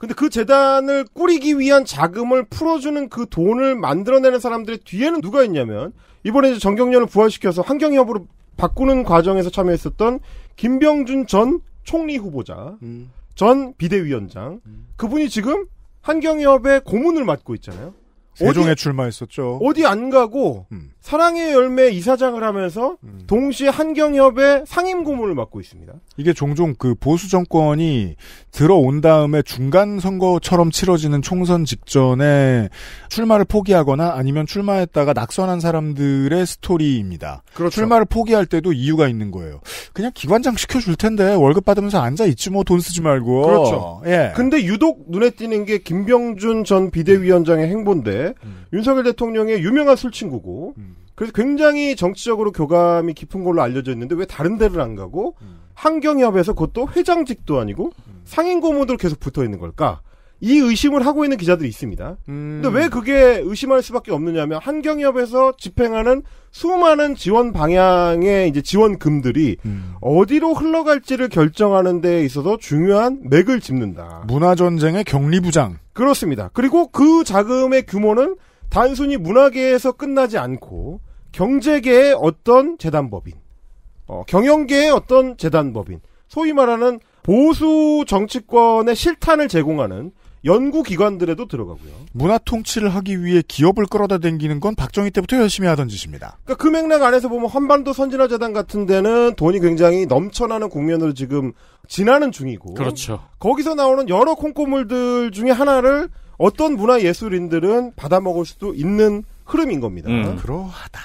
근데 그 재단을 꾸리기 위한 자금을 풀어주는 그 돈을 만들어내는 사람들의 뒤에는 누가 있냐면 이번에 이제 정경련을 부활시켜서 환경협으로 바꾸는 과정에서 참여했었던 김병준 전 총리 후보자, 음. 전 비대위원장 음. 그분이 지금 환경협의 고문을 맡고 있잖아요. 세종에 어디, 출마했었죠. 어디 안 가고 음. 사랑의 열매 이사장을 하면서 음. 동시에 한경협의 상임 고문을 맡고 있습니다. 이게 종종 그 보수 정권이 들어온 다음에 중간 선거처럼 치러지는 총선 직전에 출마를 포기하거나 아니면 출마했다가 낙선한 사람들의 스토리입니다. 그렇죠. 출마를 포기할 때도 이유가 있는 거예요. 그냥 기관장 시켜줄 텐데 월급 받으면서 앉아 있지 뭐 돈 쓰지 말고. 그렇죠. 예. 근데 유독 눈에 띄는 게 김병준 전 비대위원장의 행보인데 음. 윤석열 대통령의 유명한 술 친구고. 음. 그래서 굉장히 정치적으로 교감이 깊은 걸로 알려져 있는데 왜 다른 데를 안 가고 음. 환경협에서 그것도 회장직도 아니고 음. 상인 고모로 계속 붙어 있는 걸까? 이 의심을 하고 있는 기자들이 있습니다. 음. 근데 왜 그게 의심할 수밖에 없느냐면 하 환경협에서 집행하는 수많은 지원 방향의 이제 지원금들이 음. 어디로 흘러갈지를 결정하는 데 있어서 중요한 맥을 짚는다. 문화 전쟁의 격리부장 그렇습니다. 그리고 그 자금의 규모는 단순히 문화계에서 끝나지 않고 경제계의 어떤 재단법인, 어, 경영계의 어떤 재단법인, 소위 말하는 보수 정치권의 실탄을 제공하는 연구기관들에도 들어가고요. 문화 통치를 하기 위해 기업을 끌어다 댕기는 건 박정희 때부터 열심히 하던 짓입니다. 그러니까 그 맥락 안에서 보면 한반도 선진화 재단 같은 데는 돈이 굉장히 넘쳐나는 국면으로 지금 지나는 중이고. 그렇죠. 거기서 나오는 여러 콩고물들 중에 하나를 어떤 문화 예술인들은 받아먹을 수도 있는 흐름인 겁니다. 음. 그러하다.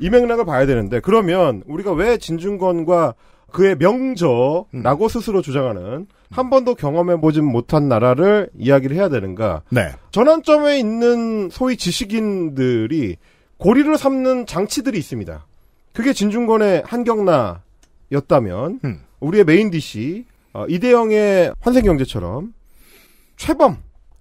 이 맥락을 봐야 되는데 그러면 우리가 왜 진중권과 그의 명저라고 음. 스스로 주장하는 한 번도 경험해보진 못한 나라를 이야기를 해야 되는가? 네. 전환점에 있는 소위 지식인들이 고리를 삼는 장치들이 있습니다. 그게 진중권의 한경나였다면 음. 우리의 메인 DC 어, 이대영의 환생경제처럼 최범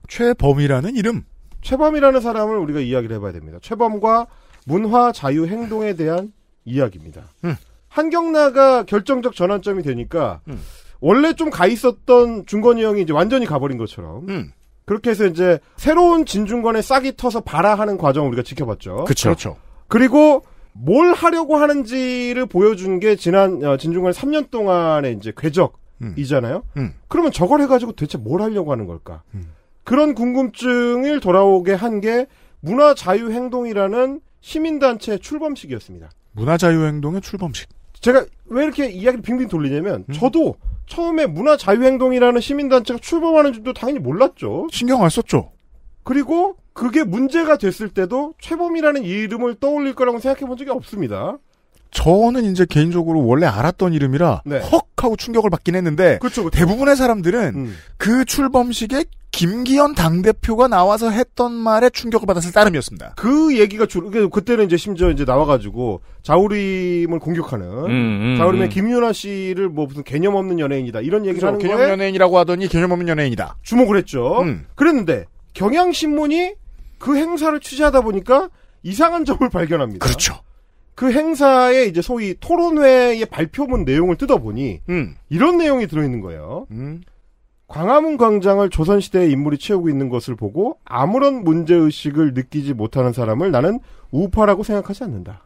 최범이라는 이름. 최범이라는 사람을 우리가 이야기를 해봐야 됩니다. 최범과 문화 자유 행동에 대한 이야기입니다. 음. 한경나가 결정적 전환점이 되니까 음. 원래 좀 가 있었던 중건이 형이 이제 완전히 가버린 것처럼 음. 그렇게 해서 이제 새로운 진중권에 싹이 터서 발화하는 과정을 우리가 지켜봤죠. 그쵸. 그렇죠. 그리고 뭘 하려고 하는지를 보여준 게 지난 어, 진중권 3년 동안의 이제 궤적이잖아요. 음. 음. 그러면 저걸 해가지고 대체 뭘 하려고 하는 걸까? 음. 그런 궁금증을 돌아오게 한 게 문화자유행동이라는 시민단체 출범식이었습니다. 문화자유행동의 출범식. 제가 왜 이렇게 이야기를 빙빙 돌리냐면 음. 저도 처음에 문화자유행동이라는 시민단체가 출범하는 줄도 당연히 몰랐죠. 신경 안 썼죠. 그리고 그게 문제가 됐을 때도 최범이라는 이름을 떠올릴 거라고 생각해 본 적이 없습니다. 저는 이제 개인적으로 원래 알았던 이름이라 네. 헉 하고 충격을 받긴 했는데 그쵸, 그쵸. 대부분의 사람들은 음. 그 출범식에 김기현 당대표가 나와서 했던 말에 충격을 받았을 따름이었습니다. 그 얘기가 주로 그, 그때는 이제 심지어 이제 나와가지고 자우림을 공격하는 음, 음, 음. 자우림의 김윤아 씨를 뭐 무슨 개념 없는 연예인이다 이런 얘기를 그쵸, 하는 개념 거에 연예인이라고 하더니 개념 없는 연예인이다 주목을 했죠. 음. 그랬는데 경향신문이 그 행사를 취재하다 보니까 이상한 점을 발견합니다. 그렇죠. 그 행사에 이제 소위 토론회의 발표문 내용을 뜯어보니 음. 이런 내용이 들어있는 거예요. 음. 광화문 광장을 조선시대의 인물이 채우고 있는 것을 보고 아무런 문제의식을 느끼지 못하는 사람을 나는 우파라고 생각하지 않는다.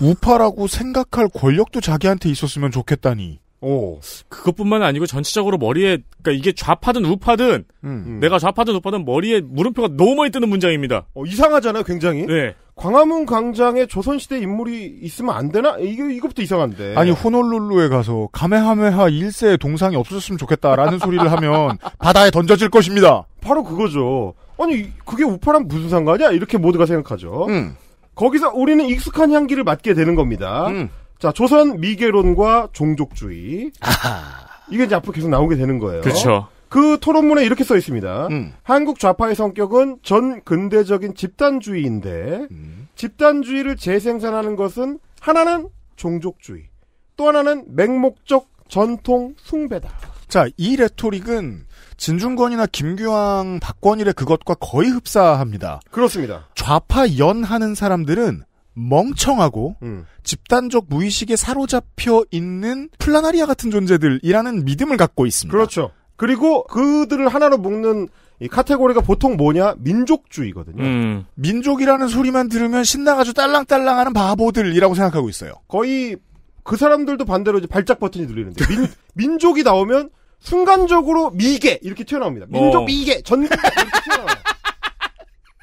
우파라고 생각할 권력도 자기한테 있었으면 좋겠다니. 오. 그것뿐만 아니고 전체적으로 머리에 그러니까 이게 좌파든 우파든 음. 음. 내가 좌파든 우파든 머리에 물음표가 너무 많이 뜨는 문장입니다. 어, 이상하잖아요, 굉장히. 네. 광화문 광장에 조선시대 인물이 있으면 안 되나? 이게 이것부터 이상한데. 아니 호놀룰루에 가서 가메하메하 일세의 동상이 없어졌으면 좋겠다라는 소리를 하면 바다에 던져질 것입니다. 바로 그거죠. 아니 그게 우파랑 무슨 상관이야? 이렇게 모두가 생각하죠. 음. 거기서 우리는 익숙한 향기를 맡게 되는 겁니다. 음. 자, 조선 미개론과 종족주의. 아하. 이게 이제 앞으로 계속 나오게 되는 거예요. 그렇죠. 그 토론문에 이렇게 써 있습니다. 음. 한국 좌파의 성격은 전 근대적인 집단주의인데 음. 집단주의를 재생산하는 것은 하나는 종족주의, 또 하나는 맹목적 전통 숭배다. 자, 이 레토릭은 진중권이나 김규왕, 박권일의 그것과 거의 흡사합니다. 그렇습니다. 좌파 연하는 사람들은 멍청하고 음. 집단적 무의식에 사로잡혀 있는 플라나리아 같은 존재들이라는 믿음을 갖고 있습니다. 그렇죠. 그리고 그들을 하나로 묶는 이 카테고리가 보통 뭐냐? 민족주의거든요. 음. 민족이라는 소리만 들으면 신나가지고 딸랑딸랑하는 바보들이라고 생각하고 있어요. 거의 그 사람들도 반대로 이제 발작 버튼이 눌리는데 민, <laughs> 민족이 나오면 순간적으로 미개 이렇게 튀어나옵니다. 어. 민족 어. 미개 전국 이렇게 튀어나와요.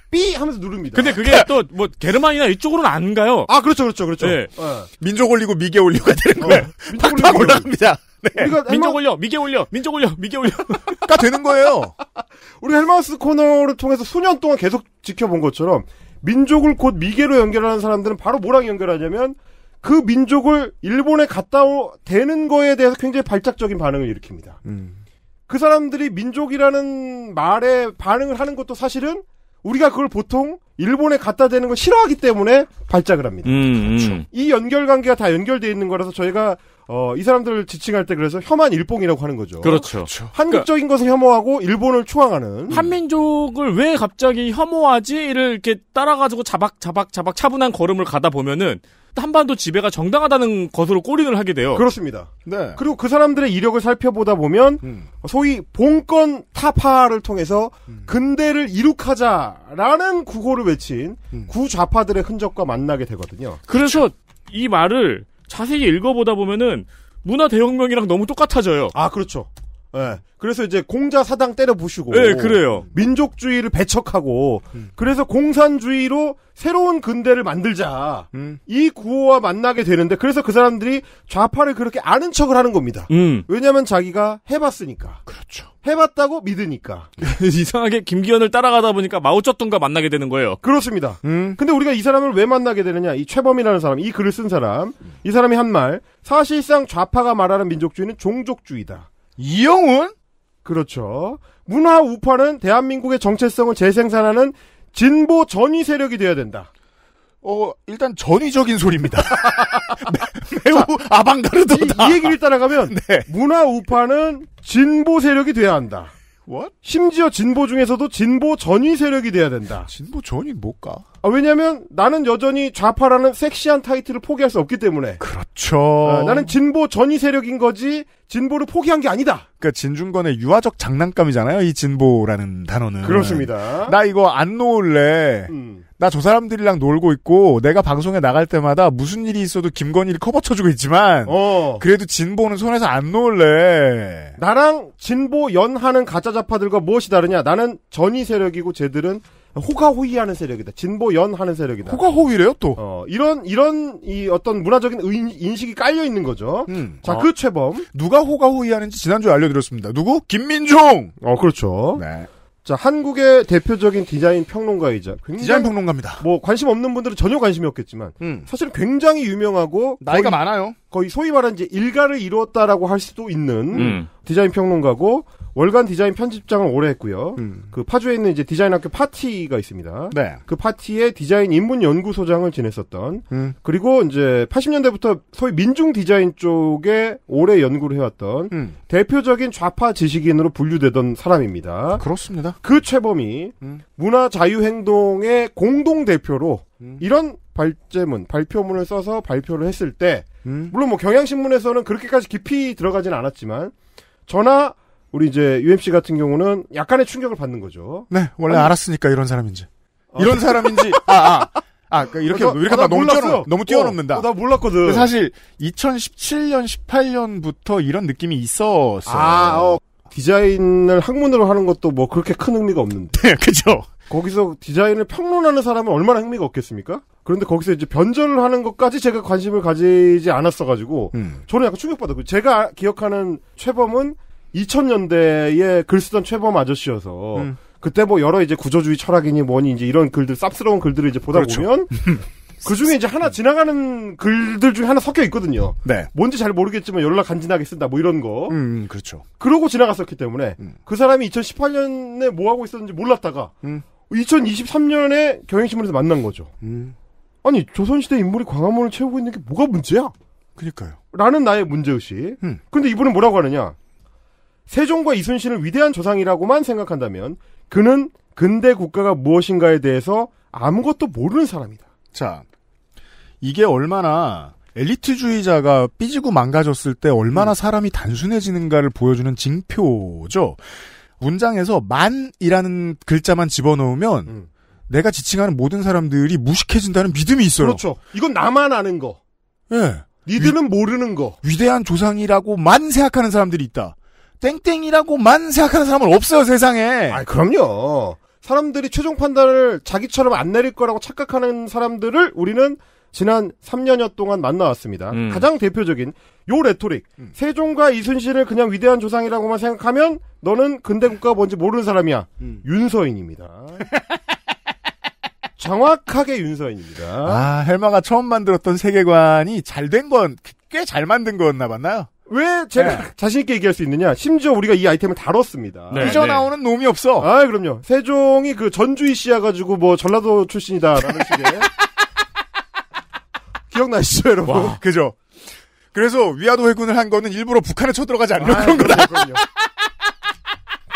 삐 하면서 누릅니다. 근데 그게 네. 또뭐 게르만이나 이쪽으로는 안 가요. 아 그렇죠 그렇죠 그렇죠. 네. 네. 민족 올리고 미개 올리고가 되는 어. 거예요. 팍팍 올라갑니다. 네. 리족 헬마... 올려 미개 올려 민족 올려 미개 올려가 되는 거예요. <laughs> 우리 헬마우스 코너를 통해서 수년 동안 계속 지켜본 것처럼 민족을 곧 미개로 연결하는 사람들은 바로 뭐랑 연결하냐면 그 민족을 일본에 갔다 오, 되는 거에 대해서 굉장히 발작적인 반응을 일으킵니다. 음. 그 사람들이 민족이라는 말에 반응을 하는 것도 사실은 우리가 그걸 보통 일본에 갖다 대는 걸 싫어하기 때문에 발작을 합니다. 음, 음. 그렇죠. 이 연결 관계가 다연결되어 있는 거라서 저희가 어, 이 사람들을 지칭할 때 그래서 혐한 일봉이라고 하는 거죠. 그렇죠. 그렇죠. 한국적인 그러니까 것을 혐오하고 일본을 추앙하는 한민족을 왜 갑자기 혐오하지를 이렇게 따라가지고 자박 자박 자박 차분한 걸음을 가다 보면은 한반도 지배가 정당하다는 것으로 꼬리를 하게 돼요. 그렇습니다. 네. 그리고 그 사람들의 이력을 살펴보다 보면 음. 소위 봉건 타파를 통해서 음. 근대를 이룩하자라는 구호를 외친 음. 구좌파들의 흔적과 만나게 되거든요. 그래서 이 말을 자세히 읽어보다 보면은 문화 대혁명이랑 너무 똑같아져요. 아 그렇죠. 네. 그래서 이제 공자 사당 때려 부시고 네, 그래요. 민족주의를 배척하고 음. 그래서 공산주의로 새로운 근대를 만들자. 음. 이 구호와 만나게 되는데 그래서 그 사람들이 좌파를 그렇게 아는 척을 하는 겁니다. 음. 왜냐면 자기가 해 봤으니까. 그렇죠. 해 봤다고 믿으니까. <laughs> 이상하게 김기현을 따라가다 보니까 마오쩌둥과 만나게 되는 거예요. 그렇습니다. 음. 근데 우리가 이 사람을 왜 만나게 되느냐? 이 최범이라는 사람, 이 글을 쓴 사람. 음. 이 사람이 한 말. 사실상 좌파가 말하는 민족주의는 종족주의다. 이영훈? 그렇죠. 문화 우파는 대한민국의 정체성을 재생산하는 진보 전위 세력이 되어야 된다. 어, 일단 전위적인 소리입니다. <laughs> 매, 우 아방가르드다. 이, 이, 얘기를 따라가면 <laughs> 네. 문화 우파는 진보 세력이 돼야 한다. What? 심지어 진보 중에서도 진보 전위 세력이 돼야 된다. 진보 전위 뭘까? 아, 왜냐면 나는 여전히 좌파라는 섹시한 타이틀을 포기할 수 없기 때문에. 그렇죠. 아, 나는 진보 전위 세력인 거지 진보를 포기한 게 아니다. 그러니까 진중권의 유아적 장난감이잖아요. 이 진보라는 단어는. 그렇습니다. 나 이거 안 놓을래. 음. 나저 사람들이랑 놀고 있고 내가 방송에 나갈 때마다 무슨 일이 있어도 김건희를 커버 쳐주고 있지만 어. 그래도 진보는 손에서 안 놓을래. 나랑 진보 연하는 가짜 좌파들과 무엇이 다르냐? 나는 전위 세력이고 쟤들은 호가호위하는 세력이다. 진보연 하는 세력이다. 호가호위래요 또. 어, 이런 이런 이 어떤 문화적인 의, 인식이 깔려 있는 거죠. 음. 자그 어. 최범 누가 호가호위하는지 지난주에 알려드렸습니다. 누구? 김민중어 그렇죠. 네. 자 한국의 대표적인 디자인 평론가이자 디자인 평론가입니다. 뭐 관심 없는 분들은 전혀 관심이 없겠지만 음. 사실은 굉장히 유명하고 나이가 거의, 많아요. 거의 소위 말하는 이제 일가를 이루었다라고 할 수도 있는 음. 디자인 평론가고 월간 디자인 편집장을 오래 했고요. 음. 그 파주에 있는 이제 디자인 학교 파티가 있습니다. 네. 그 파티에 디자인 인문 연구소장을 지냈었던 음. 그리고 이제 80년대부터 소위 민중 디자인 쪽에 오래 연구를 해왔던 음. 대표적인 좌파 지식인으로 분류되던 사람입니다. 그렇습니다. 그 최범이 음. 문화 자유 행동의 공동 대표로 음. 이런 발제문, 발표문을 써서 발표를 했을 때, 음. 물론 뭐 경향신문에서는 그렇게까지 깊이 들어가진 않았지만, 전나 우리 이제 u m c 같은 경우는 약간의 충격을 받는 거죠. 네, 원래 아니, 알았으니까 이런 사람인지. 어. 이런 사람인지. 아, 아. 아, 그러 이렇게 어, 나, 이렇게 아, 나 너무 몰랐어. 너무 뛰어넘는다. 어, 어 나 몰랐거든. 사실 2017년, 18년부터 이런 느낌이 있었어요. 아, 어. 디자인을 학문으로 하는 것도 뭐 그렇게 큰 흥미가 없는데. 네, 그죠. 거기서 디자인을 평론하는 사람은 얼마나 흥미가 없겠습니까? 그런데 거기서 이제 변절을 하는 것까지 제가 관심을 가지지 않았어가지고, 음. 저는 약간 충격받았고, 제가 기억하는 최범은 2000년대에 글 쓰던 최범 아저씨여서 음. 그때 뭐 여러 이제 구조주의 철학이니 뭐니 이제 이런 글들 쌉스러운 글들을 이제 보다 그렇죠. 보면 <laughs> 그 중에 이제 하나 지나가는 글들 중에 하나 섞여 있거든요. 네. 뭔지 잘 모르겠지만 연락 간지나게 쓴다 뭐 이런 거. 음, 음 그렇죠. 그러고 지나갔었기 때문에 음. 그 사람이 2018년에 뭐 하고 있었는지 몰랐다가 음. 2023년에 경향신문에서 만난 거죠. 음. 아니 조선시대 인물이 광화문을 채우고 있는 게 뭐가 문제야? 그니까요. 라는 나의 문제의식. 음. 근데 이분은 뭐라고 하느냐? 세종과 이순신을 위대한 조상이라고만 생각한다면 그는 근대 국가가 무엇인가에 대해서 아무것도 모르는 사람이다. 자, 이게 얼마나 엘리트주의자가 삐지고 망가졌을 때 얼마나 음. 사람이 단순해지는가를 보여주는 징표죠. 문장에서 만이라는 글자만 집어넣으면 음. 내가 지칭하는 모든 사람들이 무식해진다는 믿음이 있어요. 그렇죠. 이건 나만 아는 거. 예. 네. 니들은 위, 모르는 거. 위대한 조상이라고만 생각하는 사람들이 있다. 땡땡이라고만 생각하는 사람은 없어요 세상에. 아 그럼요. 사람들이 최종 판단을 자기처럼 안 내릴 거라고 착각하는 사람들을 우리는 지난 3년여 동안 만나왔습니다. 음. 가장 대표적인 요 레토릭. 음. 세종과 이순신을 그냥 위대한 조상이라고만 생각하면 너는 근대 국가가 뭔지 모르는 사람이야. 음. 윤서인입니다. <laughs> 정확하게 윤서인입니다. 아, 헬마가 처음 만들었던 세계관이 잘 된 건, 꽤 잘 만든 거였나 봤나요? 왜 제가 네. 자신있게 얘기할 수 있느냐? 심지어 우리가 이 아이템을 다뤘습니다. 네, 잊어 나오는 네. 놈이 없어. 아, 그럼요. 세종이 그 전주이 씨여가지고 뭐 전라도 출신이다라는 식의. <laughs> 기억나시죠, 여러분? 와. 그죠? 그래서 위아도 회군을 한 거는 일부러 북한에 쳐들어가지 않으려 아, 그런 거다. 그럼요.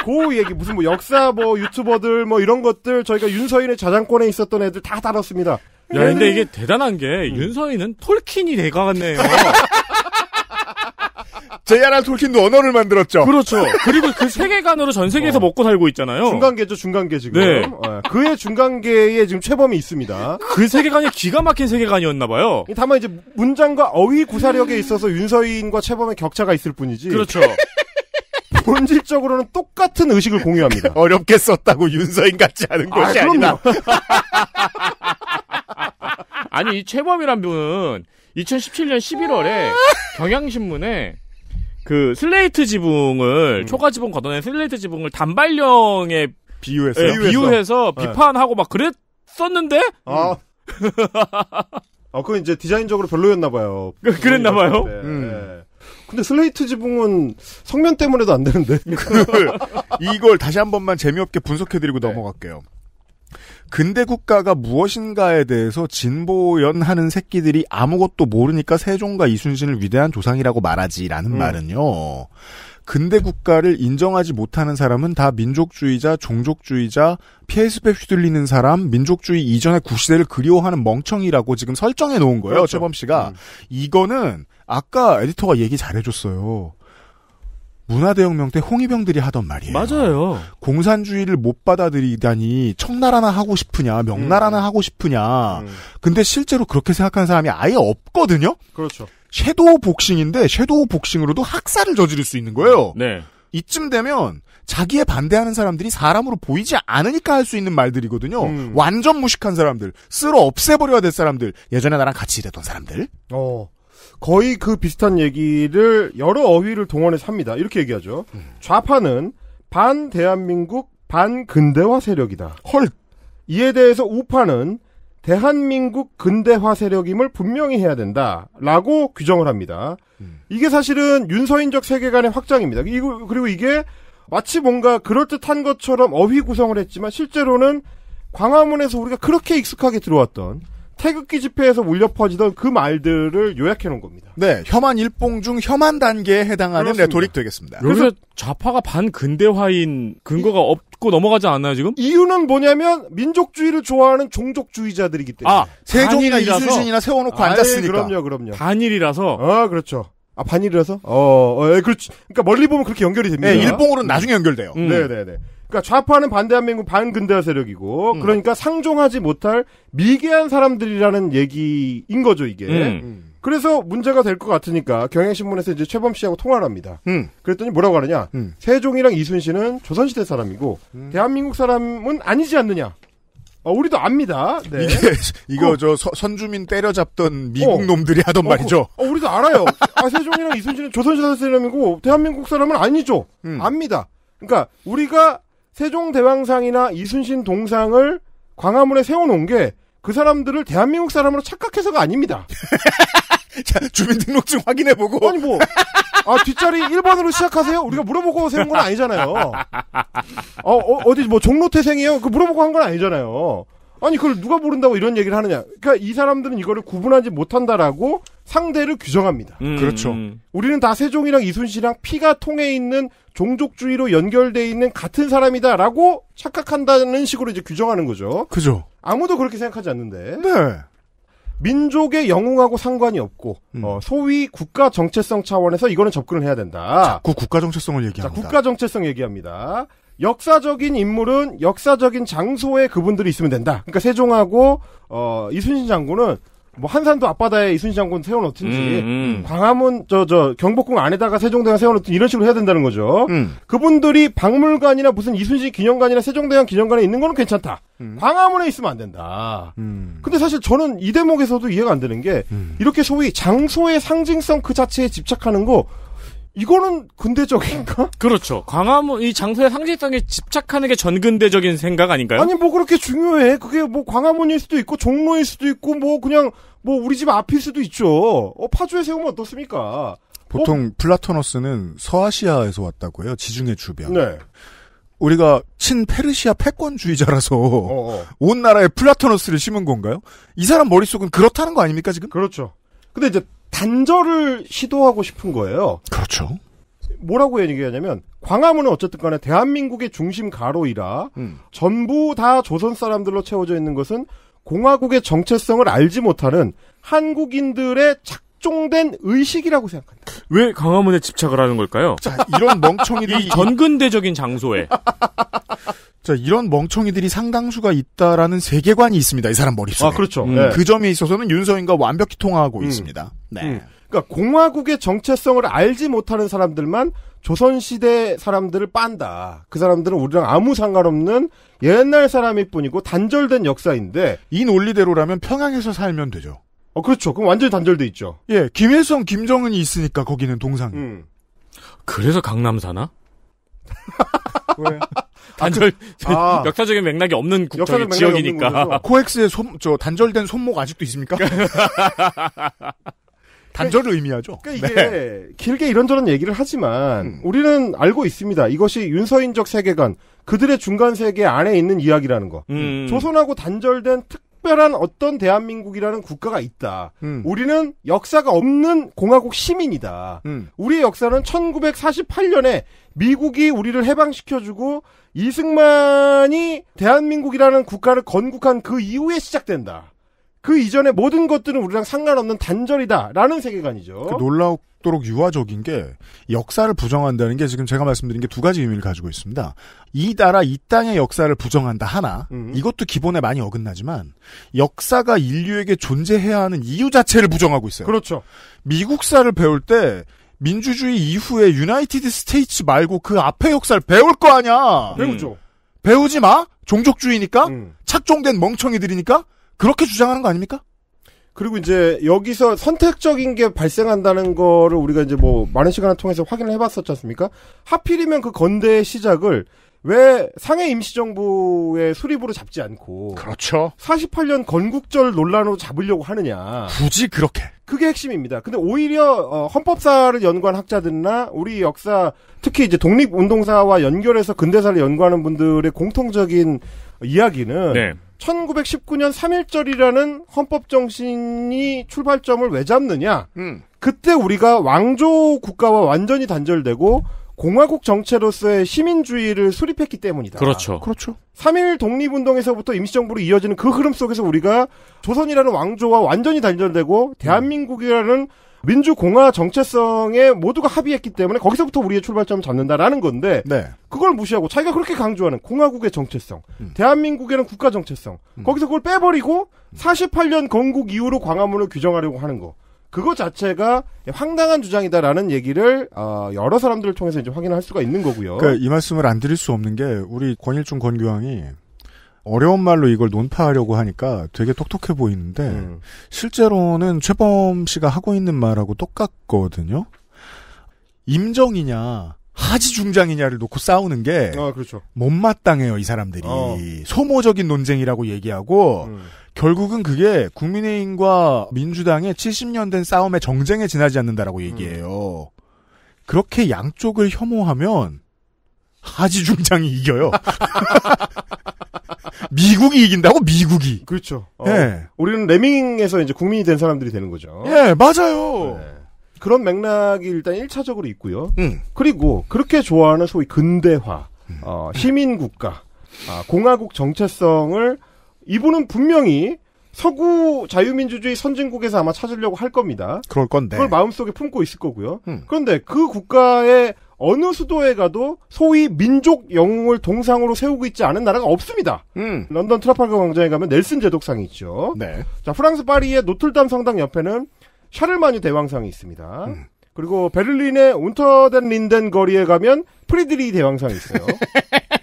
그 얘기 무슨 뭐 역사 뭐 유튜버들 뭐 이런 것들 저희가 윤서인의 자장권에 있었던 애들 다 다뤘습니다. 야, 근데 이게 대단한 게 음. 윤서인은 톨킨이 돼가네요. <laughs> JRR 톨킨도 언어를 만들었죠. 그렇죠. 그리고 그 세계관으로 전 세계에서 어. 먹고 살고 있잖아요. 중간계죠, 중간계 지금. 네. 네. 그의 중간계에 지금 최범이 있습니다. 그 세계관이 기가 막힌 세계관이었나봐요. 다만 이제 문장과 어휘 구사력에 있어서 윤서인과 최범의 격차가 있을 뿐이지. 그렇죠. <laughs> 본질적으로는 똑같은 의식을 공유합니다. <laughs> 어렵게 썼다고 윤서인 같지 않은 아, 것이 그럼요. 아니다. <laughs> 아니 이 최범이란 분은 2017년 11월에 아! 경향신문에 그 슬레이트 지붕을 음. 초가 지붕 걷어낸 슬레이트 지붕을 단발령에 비유해서 예, 비유해서 네. 비판하고 막 그랬었는데 아. 음. 아, 그건 이제 디자인적으로 별로였나 봐요. 그, 그랬나 봐요. 네. 근데 슬레이트 지붕은 성면 때문에도 안 되는데. <laughs> 그, 이걸 다시 한 번만 재미없게 분석해드리고 네. 넘어갈게요. 근대 국가가 무엇인가에 대해서 진보연하는 새끼들이 아무것도 모르니까 세종과 이순신을 위대한 조상이라고 말하지라는 음. 말은요. 근대 국가를 인정하지 못하는 사람은 다 민족주의자, 종족주의자, 피해스펙 휘둘리는 사람, 민족주의 이전의 구시대를 그리워하는 멍청이라고 지금 설정해 놓은 거예요, 그렇죠. 최범 씨가. 음. 이거는 아까 에디터가 얘기 잘해줬어요. 문화대혁명 때 홍위병들이 하던 말이에요. 맞아요. 공산주의를 못 받아들이다니 청나라나 하고 싶으냐, 명나라나 음. 하고 싶으냐. 음. 근데 실제로 그렇게 생각하는 사람이 아예 없거든요. 그렇죠. 섀도우 복싱인데 섀도우 복싱으로도 학살을 저지를 수 있는 거예요. 네. 이쯤 되면 자기에 반대하는 사람들이 사람으로 보이지 않으니까 할 수 있는 말들이거든요. 음. 완전 무식한 사람들, 쓸어 없애버려야 될 사람들, 예전에 나랑 같이 일했던 사람들. 어. 거의 그 비슷한 얘기를 여러 어휘를 동원해서 합니다. 이렇게 얘기하죠. 좌파는 반 대한민국 반 근대화 세력이다. 헐. 이에 대해서 우파는 대한민국 근대화 세력임을 분명히 해야 된다라고 규정을 합니다. 음. 이게 사실은 윤서인적 세계관의 확장입니다. 이거 그리고 이게 마치 뭔가 그럴듯한 것처럼 어휘 구성을 했지만 실제로는 광화문에서 우리가 그렇게 익숙하게 들어왔던 태극기 집회에서 울려 퍼지던 그 말들을 요약해 놓은 겁니다. 네, 혐한 일봉 중 혐한 단계에 해당하는 그렇습니다. 레토릭 되겠습니다. 그래서 좌파가 반근대화인 근거가 이, 없고 넘어가지 않나요 지금? 이유는 뭐냐면 민족주의를 좋아하는 종족주의자들이기 때문에. 아, 세종이나 반일이라서? 이순신이나 세워놓고 아, 앉았으니까. 그럼요, 그럼요. 반일이라서. 아, 어, 그렇죠. 아, 반일이라서? 어, 어 그렇죠. 그러니까 멀리 보면 그렇게 연결이 됩니다. 네, 일봉으로는 나중에 연결돼요. 음. 네, 네, 네. 그러니까 좌파는 반대한민국 반근대화 세력이고 음. 그러니까 상종하지 못할 미개한 사람들이라는 얘기인 거죠 이게. 음. 음. 그래서 문제가 될 것 같으니까 경향신문에서 이제 최범 씨하고 통화를 합니다. 음. 그랬더니 뭐라고 하느냐? 음. 세종이랑 이순신은 조선시대 사람이고 음. 대한민국 사람은 아니지 않느냐? 어, 우리도 압니다. 네. 이게 <laughs> 이거 어. 저 서, 선주민 때려잡던 어. 미국 놈들이 하던 어, 말이죠. 어, 우리도 알아요. 아, 세종이랑 이순신은 조선시대 사람이고 대한민국 사람은 아니죠. 압니다. 그러니까 우리가 세종대왕상이나 이순신 동상을 광화문에 세워놓은 게 그 사람들을 대한민국 사람으로 착각해서가 아닙니다. <laughs> 자, 주민등록증 확인해보고. 아니, 뭐. 아, 뒷자리 1번으로 시작하세요? 우리가 물어보고 세운 건 아니잖아요. 어, 어 어디, 뭐, 종로 태생이에요? 그 물어보고 한 건 아니잖아요. 아니 그걸 누가 모른다고 이런 얘기를 하느냐. 그러니까 이 사람들은 이거를 구분하지 못한다라고 상대를 규정합니다. 음, 그렇죠. 음. 우리는 다 세종이랑 이순신이랑 피가 통해 있는 종족주의로 연결돼 있는 같은 사람이다라고 착각한다는 식으로 이제 규정하는 거죠. 그죠. 아무도 그렇게 생각하지 않는데. 네. 민족의 영웅하고 상관이 없고 음. 어, 소위 국가 정체성 차원에서 이거는 접근을 해야 된다. 자꾸 국가 정체성을 얘기합니다. 자, 국가 정체성 얘기합니다. 역사적인 인물은 역사적인 장소에 그분들이 있으면 된다. 그러니까 세종하고 어, 이순신 장군은 뭐 한산도 앞바다에 이순신 장군 세워놓든지 음, 음. 광화문 저 저 경복궁 안에다가 세종대왕 세워놓든 이런 식으로 해야 된다는 거죠. 음. 그분들이 박물관이나 무슨 이순신 기념관이나 세종대왕 기념관에 있는 거는 괜찮다. 음. 광화문에 있으면 안 된다. 음. 근데 사실 저는 이 대목에서도 이해가 안 되는 게 음. 이렇게 소위 장소의 상징성 그 자체에 집착하는 거 이거는 근대적인가? <laughs> 그렇죠. 광화문 이 장소의 상징성에 집착하는 게 전근대적인 생각 아닌가요? 아니 뭐 그렇게 중요해. 그게 뭐 광화문일 수도 있고 종로일 수도 있고 뭐 그냥 뭐 우리 집 앞일 수도 있죠. 어 파주에 세우면 어떻습니까? 보통 어? 플라토너스는 서아시아에서 왔다고 해요. 지중해 주변. 네. 우리가 친페르시아 패권주의자라서 어어. 어. 온 나라에 플라토너스를 심은 건가요? 이 사람 머릿속은 그렇다는 거 아닙니까 지금? 그렇죠. 근데 이제 단절을 시도하고 싶은 거예요. 그렇죠. 뭐라고 얘기하냐면 광화문은 어쨌든 간에 대한민국의 중심 가로이라 음. 전부 다 조선 사람들로 채워져 있는 것은 공화국의 정체성을 알지 못하는 한국인들의 작종된 의식이라고 생각한다. 왜 광화문에 집착을 하는 걸까요? 자, 이런 멍청이들이 전근대적인 장소에 <laughs> 자, 이런 멍청이들이 상당수가 있다라는 세계관이 있습니다. 이 사람 머릿속에. 아, 그렇죠. 음. 네. 그 점에 있어서는 윤서인과 완벽히 통하고 화 음. 있습니다. 네. 음. 그러니까 공화국의 정체성을 알지 못하는 사람들만 조선시대 사람들을 빤다. 그 사람들은 우리랑 아무 상관없는 옛날 사람일 뿐이고 단절된 역사인데 이 논리대로라면 평양에서 살면 되죠. 어, 그렇죠. 그럼 완전히 단절돼 있죠. 예, 김일성, 김정은이 있으니까 거기는 동상. 음. 그래서 강남 사나? <laughs> 왜? 단절 아, <laughs> 역사적인 맥락이 없는 국적 역사적 맥락이 지역이니까 없는 코엑스의 손, 저 단절된 손목 아직도 있습니까? <laughs> <laughs> 단절을 의미하죠. 그러니까 네. 이게 네. 길게 이런저런 얘기를 하지만 음. 우리는 알고 있습니다. 이것이 윤서인적 세계관, 그들의 중간 세계 안에 있는 이야기라는 거. 음. 조선하고 단절된 특 특별한 어떤 대한민국이라는 국가가 있다. 음. 우리는 역사가 없는 공화국 시민이다. 음. 우리의 역사는 1948년에 미국이 우리를 해방시켜주고 이승만이 대한민국이라는 국가를 건국한 그 이후에 시작된다. 그 이전의 모든 것들은 우리랑 상관없는 단절이다라는 세계관이죠. 그 놀라우도록 유화적인 게 역사를 부정한다는 게 지금 제가 말씀드린 게 두 가지 의미를 가지고 있습니다. 이 나라 이 땅의 역사를 부정한다 하나 음. 이것도 기본에 많이 어긋나지만 역사가 인류에게 존재해야 하는 이유 자체를 부정하고 있어요. 그렇죠. 미국사를 배울 때 민주주의 이후에 유나이티드 스테이츠 말고 그 앞에 역사를 배울 거 아니야. 배우죠. 음. 배우지 마. 종족주의니까 음. 착종된 멍청이들이니까 그렇게 주장하는 거 아닙니까? 그리고 이제 여기서 선택적인 게 발생한다는 거를 우리가 이제 뭐 많은 시간을 통해서 확인을 해봤었지 않습니까? 하필이면 그 건대의 시작을 왜 상해 임시정부의 수립으로 잡지 않고 그렇죠. 48년 건국절 논란으로 잡으려고 하느냐. 굳이 그렇게. 그게 핵심입니다. 근데 오히려 어, 헌법사를 연구한 학자들이나 우리 역사 특히 이제 독립운동사와 연결해서 근대사를 연구하는 분들의 공통적인 이야기는 네. 1919년 3.1절이라는 헌법 정신이 출발점을 왜 잡느냐? 음. 그때 우리가 왕조 국가와 완전히 단절되고 공화국 정체로서의 시민주의를 수립했기 때문이다. 그렇죠. 그렇죠. 3일 독립운동에서부터 임시정부로 이어지는 그 흐름 속에서 우리가 조선이라는 왕조와 완전히 단절되고 대한민국이라는 음. 민주공화 정체성에 모두가 합의했기 때문에 거기서부터 우리의 출발점을 잡는다라는 건데 네. 그걸 무시하고 자기가 그렇게 강조하는 공화국의 정체성, 음. 대한민국에는 국가 정체성 음. 거기서 그걸 빼버리고 48년 음. 건국 이후로 광화문을 규정하려고 하는 거 그거 자체가 황당한 주장이다라는 얘기를 어, 여러 사람들을 통해서 이제 확인할 수가 있는 거고요. 그러니까 이 말씀을 안 드릴 수 없는 게 우리 권일중 권교왕이 어려운 말로 이걸 논파하려고 하니까 되게 똑똑해 보이는데 음. 실제로는 최범 씨가 하고 있는 말하고 똑같거든요. 임정이냐 하지 중장이냐를 놓고 싸우는 게 아, 그렇죠. 못마땅해요 이 사람들이 어. 소모적인 논쟁이라고 얘기하고 음. 결국은 그게 국민의힘과 민주당의 70년 된 싸움의 정쟁에 지나지 않는다라고 얘기해요. 음. 그렇게 양쪽을 혐오하면 하지 중장이 이겨요. <laughs> 미국이 이긴다고 미국이. 그렇죠. 어, 예. 우리는 레밍에서 이제 국민이 된 사람들이 되는 거죠. 예, 맞아요. 네. 그런 맥락이 일단 1차적으로 있고요. 음. 그리고 그렇게 좋아하는 소위 근대화, 음. 어, 시민국가, 아, 공화국 정체성을 이분은 분명히 서구 자유민주주의 선진국에서 아마 찾으려고 할 겁니다. 그럴 건데. 그걸 마음속에 품고 있을 거고요. 음. 그런데 그 국가의 어느 수도에 가도 소위 민족 영웅을 동상으로 세우고 있지 않은 나라가 없습니다. 음. 런던 트라팔가 광장에 가면 넬슨 제독상이 있죠. 네. 자, 프랑스 파리의 노틀담 성당 옆에는 샤를마뉴 대왕상이 있습니다. 음. 그리고 베를린의 운터덴 린덴 거리에 가면 프리드리 대왕상이 있어요. <laughs>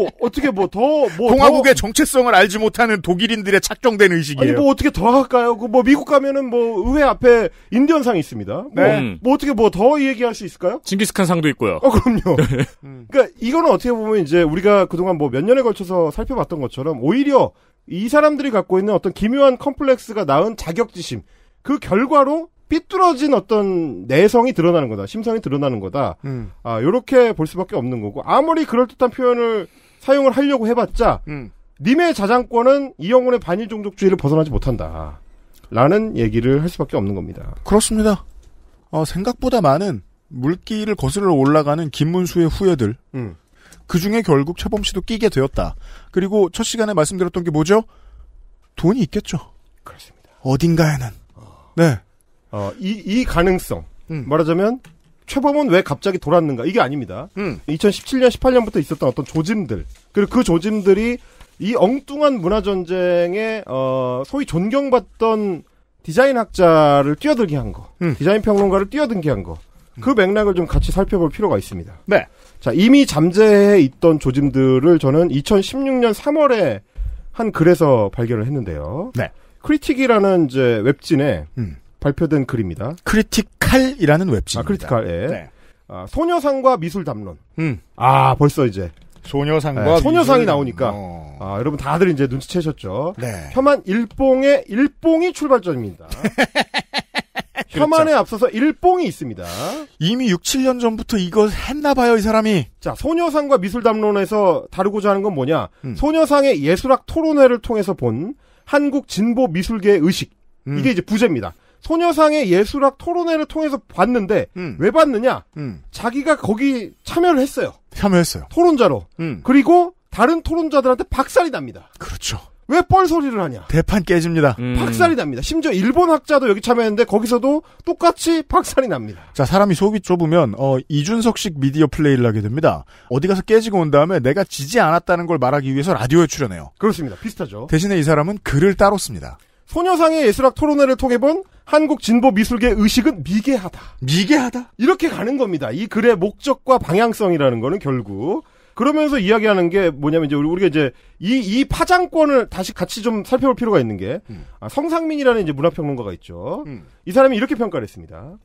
뭐 어떻게 뭐 더뭐 뭐 공화국의 더... 정체성을 알지 못하는 독일인들의 착정된 의식이에요. 아니 뭐 어떻게 더 할까요? 그 뭐 미국 가면은 뭐 의회 앞에 인디언상 있습니다. 뭐, 네. 뭐, 어떻게 뭐 더 얘기할 수 있을까요? 징기스칸 상도 있고요. 어 그럼요. 네. <laughs> 음. 그러니까 이거는 어떻게 보면 이제 우리가 그동안 뭐 몇 년에 걸쳐서 살펴봤던 것처럼 오히려 이 사람들이 갖고 있는 어떤 기묘한 컴플렉스가 낳은 자격지심 그 결과로 삐뚤어진 어떤 내성이 드러나는 거다 심성이 드러나는 거다 음. 아 요렇게 볼 수밖에 없는 거고 아무리 그럴듯한 표현을 사용을 하려고 해봤자 음. 님의 자장권은 이영훈의 반일 종족주의를 벗어나지 못한다. 라는 얘기를 할 수밖에 없는 겁니다. 그렇습니다. 어, 생각보다 많은 물길을 거슬러 올라가는 김문수의 후예들. 음. 그 중에 결국 최범 씨도 끼게 되었다. 그리고 첫 시간에 말씀드렸던 게 뭐죠? 돈이 있겠죠. 그렇습니다. 어딘가에는. 어. 네. 어, 이, 이 가능성. 음. 말하자면, 최범은 왜 갑자기 돌았는가 이게 아닙니다. 음. 2017년 18년부터 있었던 어떤 조짐들 그리고 그 조짐들이 이 엉뚱한 문화 전쟁에 어, 소위 존경받던 디자인 학자를 뛰어들게 한 거, 음. 디자인 평론가를 뛰어들게 한 거, 그 음. 맥락을 좀 같이 살펴볼 필요가 있습니다. 네. 자 이미 잠재해 있던 조짐들을 저는 2016년 3월에 한 글에서 발견을 했는데요. 네. 크리틱이라는 이제 웹진에 음. 발표된 글입니다. 크리티칼이라는 웹진. 아, 크리티칼, 예. 네. 아, 소녀상과 미술 담론. 음. 아, 벌써 이제. 소녀상과 네, 소녀상이 나오니까 어. 아, 여러분 다들 이제 눈치채셨죠. 네. 혐한 일봉의 일봉이 출발점입니다. 혐한에 <laughs> 그렇죠. 앞서서 일봉이 있습니다. 이미 6, 7년 전부터 이거 했나 봐요, 이 사람이. 자, 소녀상과 미술담론에서 다루고자 하는 건 뭐냐? 음. 소녀상의 예술학 토론회를 통해서 본 한국 진보 미술계의 의식. 음. 이게 이제 부제입니다. 소녀상의 예술학 토론회를 통해서 봤는데 음. 왜 봤느냐? 음. 자기가 거기 참여를 했어요. 참여했어요. 토론자로. 음. 그리고 다른 토론자들한테 박살이 납니다. 그렇죠. 왜 뻘소리를 하냐? 대판 깨집니다. 음. 박살이 납니다. 심지어 일본 학자도 여기 참여했는데 거기서도 똑같이 박살이 납니다. 자, 사람이 속이 좁으면 어, 이준석식 미디어 플레이를 하게 됩니다. 어디 가서 깨지고 온 다음에 내가 지지 않았다는 걸 말하기 위해서 라디오에 출연해요. 그렇습니다. 비슷하죠. 대신에 이 사람은 글을 따로 씁니다. 소녀상의 예술학 토론회를 통해 본 한국 진보 미술계 의식은 미개하다. 미개하다? 이렇게 가는 겁니다. 이 글의 목적과 방향성이라는 거는 결국 그러면서 이야기하는 게 뭐냐면 이제 우리가 이제 이, 이 파장권을 다시 같이 좀 살펴볼 필요가 있는 게 음. 아, 성상민이라는 이제 문화평론가가 있죠. 음. 이 사람이 이렇게 평가를 했습니다.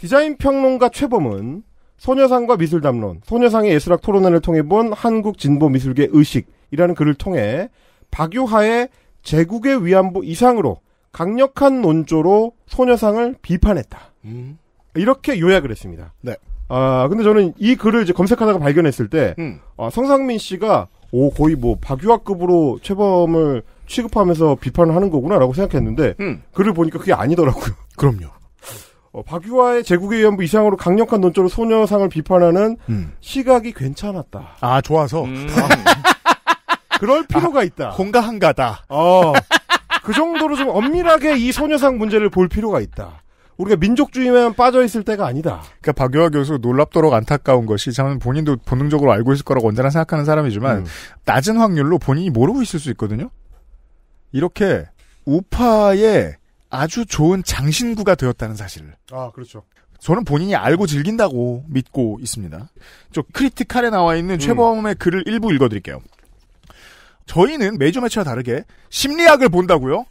디자인 평론가 최범은 소녀상과 미술담론, 소녀상의 예술학 토론회를 통해 본 한국 진보 미술계 의식이라는 글을 통해 박유하의 제국의 위안부 이상으로 강력한 논조로 소녀상을 비판했다. 음. 이렇게 요약을 했습니다. 네. 아 근데 저는 이 글을 이제 검색하다가 발견했을 때 음. 아, 성상민 씨가 오 거의 뭐박유아급으로 체범을 취급하면서 비판을 하는 거구나라고 생각했는데 음. 글을 보니까 그게 아니더라고요. <laughs> 그럼요. 어, 박유아의 제국의 위안부 이상으로 강력한 논조로 소녀상을 비판하는 음. 시각이 괜찮았다. 아 좋아서. 음. <laughs> <laughs> 그럴 필요가 아, 있다. 홍가한가다. 어. 그 정도로 좀 엄밀하게 이 소녀상 문제를 볼 필요가 있다. 우리가 민족주의만 빠져있을 때가 아니다. 그러니까 박유화 교수 놀랍도록 안타까운 것이 저는 본인도 본능적으로 알고 있을 거라고 언제나 생각하는 사람이지만 음. 낮은 확률로 본인이 모르고 있을 수 있거든요. 이렇게 우파의 아주 좋은 장신구가 되었다는 사실을. 아, 그렇죠. 저는 본인이 알고 즐긴다고 믿고 있습니다. 저 크리티칼에 나와 있는 음. 최범의 글을 일부 읽어드릴게요. 저희는 매주 매체와 다르게 심리학을 본다고요?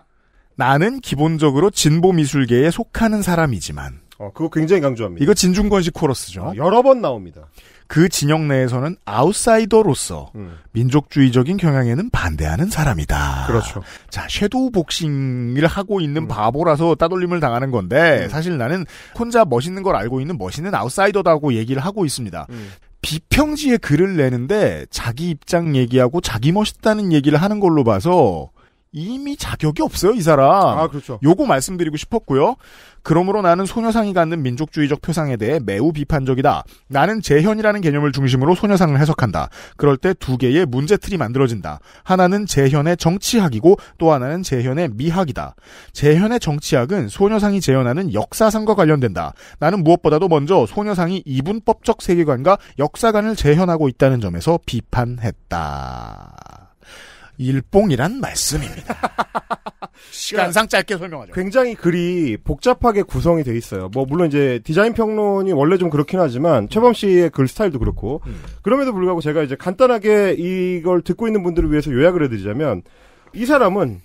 <laughs> 나는 기본적으로 진보 미술계에 속하는 사람이지만 어, 그거 굉장히 강조합니다. 이거 진중권식 코러스죠. 어, 여러 번 나옵니다. 그 진영 내에서는 아웃사이더로서 음. 민족주의적인 경향에는 반대하는 사람이다. 그렇죠. 자, 섀도우 복싱을 하고 있는 음. 바보라서 따돌림을 당하는 건데 음. 사실 나는 혼자 멋있는 걸 알고 있는 멋있는 아웃사이더라고 얘기를 하고 있습니다. 음. 비평지에 글을 내는데 자기 입장 얘기하고 자기 멋있다는 얘기를 하는 걸로 봐서 이미 자격이 없어요, 이 사람. 아, 그렇죠. 요거 말씀드리고 싶었고요. 그러므로 나는 소녀상이 갖는 민족주의적 표상에 대해 매우 비판적이다. 나는 재현이라는 개념을 중심으로 소녀상을 해석한다. 그럴 때 두 개의 문제 틀이 만들어진다. 하나는 재현의 정치학이고 또 하나는 재현의 미학이다. 재현의 정치학은 소녀상이 재현하는 역사상과 관련된다. 나는 무엇보다도 먼저 소녀상이 이분법적 세계관과 역사관을 재현하고 있다는 점에서 비판했다. 일봉이란 말씀입니다. <laughs> 시간상 짧게 설명하죠. 굉장히 글이 복잡하게 구성이 돼 있어요. 뭐 물론 이제 디자인 평론이 원래 좀 그렇긴 하지만 음. 최범 씨의 글 스타일도 그렇고 음. 그럼에도 불구하고 제가 이제 간단하게 이걸 듣고 있는 분들을 위해서 요약을 해드리자면 이 사람은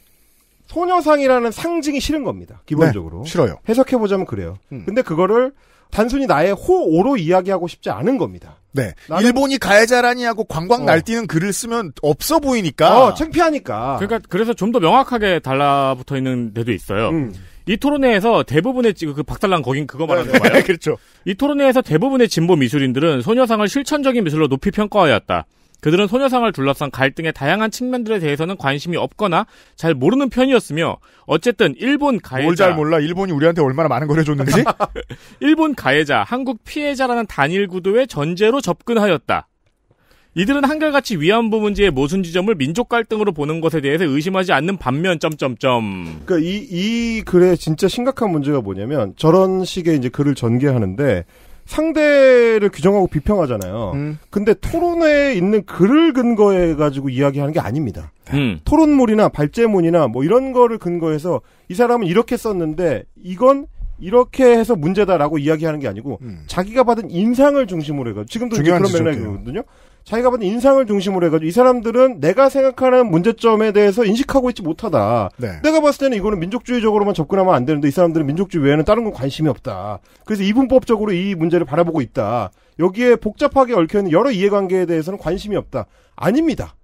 소녀상이라는 상징이 싫은 겁니다. 기본적으로 네, 싫어요. 해석해 보자면 그래요. 음. 근데 그거를 단순히 나의 호오로 이야기하고 싶지 않은 겁니다. 네. 나는... 일본이 가해자라니 하고 광광 어. 날뛰는 글을 쓰면 없어 보이니까. 어, 창피하니까. 그러니까 그래서 좀 더 명확하게 달라붙어 있는 데도 있어요. 음. 이 토론회에서 대부분의 그 박달랑 거긴 그거 말하는 네. 거예요. <laughs> 그렇죠. 이 토론회에서 대부분의 진보 미술인들은 소녀상을 실천적인 미술로 높이 평가하였다. 그들은 소녀상을 둘러싼 갈등의 다양한 측면들에 대해서는 관심이 없거나 잘 모르는 편이었으며 어쨌든 일본 가해자 뭘 잘 몰라 일본이 우리한테 얼마나 많은 걸 해줬는지 <laughs> 일본 가해자 한국 피해자라는 단일 구도의 전제로 접근하였다. 이들은 한결같이 위안부 문제의 모순 지점을 민족 갈등으로 보는 것에 대해서 의심하지 않는 반면 점점점. 그러니까 이이글에 진짜 심각한 문제가 뭐냐면 저런 식의 이제 글을 전개하는데 상대를 규정하고 비평하잖아요. 음. 근데 토론회에 있는 글을 근거해 가지고 이야기하는 게 아닙니다. 음. 토론물이나 발제문이나 뭐 이런 거를 근거해서 이 사람은 이렇게 썼는데 이건 이렇게 해서 문제다라고 이야기하는 게 아니고 음. 자기가 받은 인상을 중심으로 해가 지금도 고지 중요한 그런 맥락이거든요. 자기가 받은 인상을 중심으로 해가지고 이 사람들은 내가 생각하는 문제점에 대해서 인식하고 있지 못하다. 네. 내가 봤을 때는 이거는 민족주의적으로만 접근하면 안 되는데 이 사람들은 민족주의 외에는 다른 건 관심이 없다. 그래서 이분법적으로 이 문제를 바라보고 있다. 여기에 복잡하게 얽혀있는 여러 이해관계에 대해서는 관심이 없다. 아닙니다.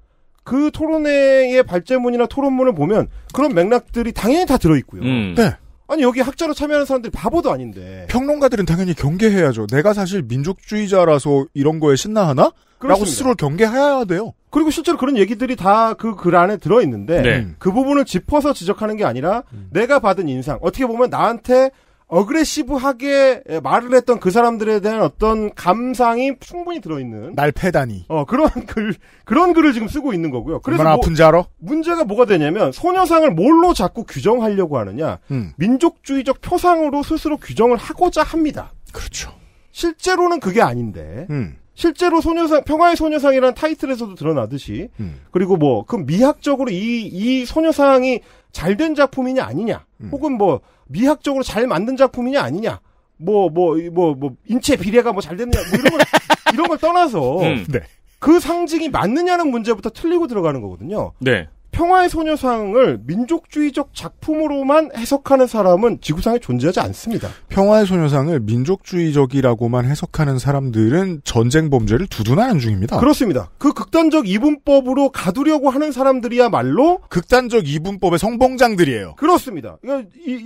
그 토론회의 발제문이나 토론문을 보면 그런 맥락들이 당연히 다 들어있고요. 음. 네. 아니 여기 학자로 참여하는 사람들이 바보도 아닌데 평론가들은 당연히 경계해야죠. 내가 사실 민족주의자라서 이런 거에 신나하나? 라고 스스로 경계해야 돼요. 그리고 실제로 그런 얘기들이 다 그 글 안에 들어있는데 네. 그 부분을 짚어서 지적하는 게 아니라 음. 내가 받은 인상 어떻게 보면 나한테 어그레시브하게 말을 했던 그 사람들에 대한 어떤 감상이 충분히 들어있는 날 패다니 어 그런 <laughs> 글 그런 글을 지금 쓰고 있는 거고요. 그래서 얼마나 뭐 아픈지 알아? 문제가 뭐가 되냐면 소녀상을 뭘로 자꾸 규정하려고 하느냐 음. 민족주의적 표상으로 스스로 규정을 하고자 합니다. 그렇죠. 실제로는 그게 아닌데 음. 실제로 소녀상 평화의 소녀상이라는 타이틀에서도 드러나듯이 음. 그리고 뭐 그 미학적으로 이 이 소녀상이 잘 된 작품이냐 아니냐 음. 혹은 뭐 미학적으로 잘 만든 작품이냐 아니냐 뭐뭐뭐뭐 뭐, 뭐, 뭐, 인체 비례가 뭐 잘 됐냐 뭐 이런 걸 <laughs> 이런 걸 떠나서 음. 네. 그 상징이 맞느냐는 문제부터 틀리고 들어가는 거거든요. 네. 평화의 소녀상을 민족주의적 작품으로만 해석하는 사람은 지구상에 존재하지 않습니다. 평화의 소녀상을 민족주의적이라고만 해석하는 사람들은 전쟁 범죄를 두둔하는 중입니다. 그렇습니다. 그 극단적 이분법으로 가두려고 하는 사람들이야말로 극단적 이분법의 성봉장들이에요. 그렇습니다.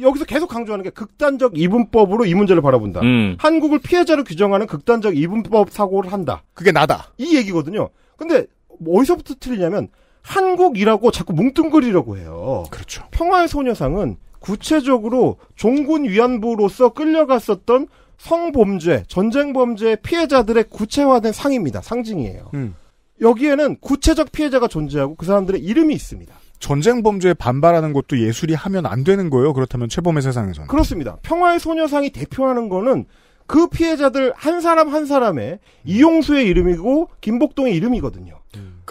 여기서 계속 강조하는 게 극단적 이분법으로 이 문제를 바라본다. 음. 한국을 피해자로 규정하는 극단적 이분법 사고를 한다. 그게 나다. 이 얘기거든요. 근데 어디서부터 틀리냐면 한국이라고 자꾸 뭉뚱그리려고 해요. 그렇죠. 평화의 소녀상은 구체적으로 종군 위안부로서 끌려갔었던 성범죄, 전쟁범죄 피해자들의 구체화된 상입니다. 상징이에요. 음. 여기에는 구체적 피해자가 존재하고 그 사람들의 이름이 있습니다. 전쟁 범죄에 반발하는 것도 예술이 하면 안 되는 거예요. 그렇다면 최범의 세상에서는 그렇습니다. 평화의 소녀상이 대표하는 거는 그 피해자들 한 사람 한 사람의 이용수의 이름이고 김복동의 이름이거든요.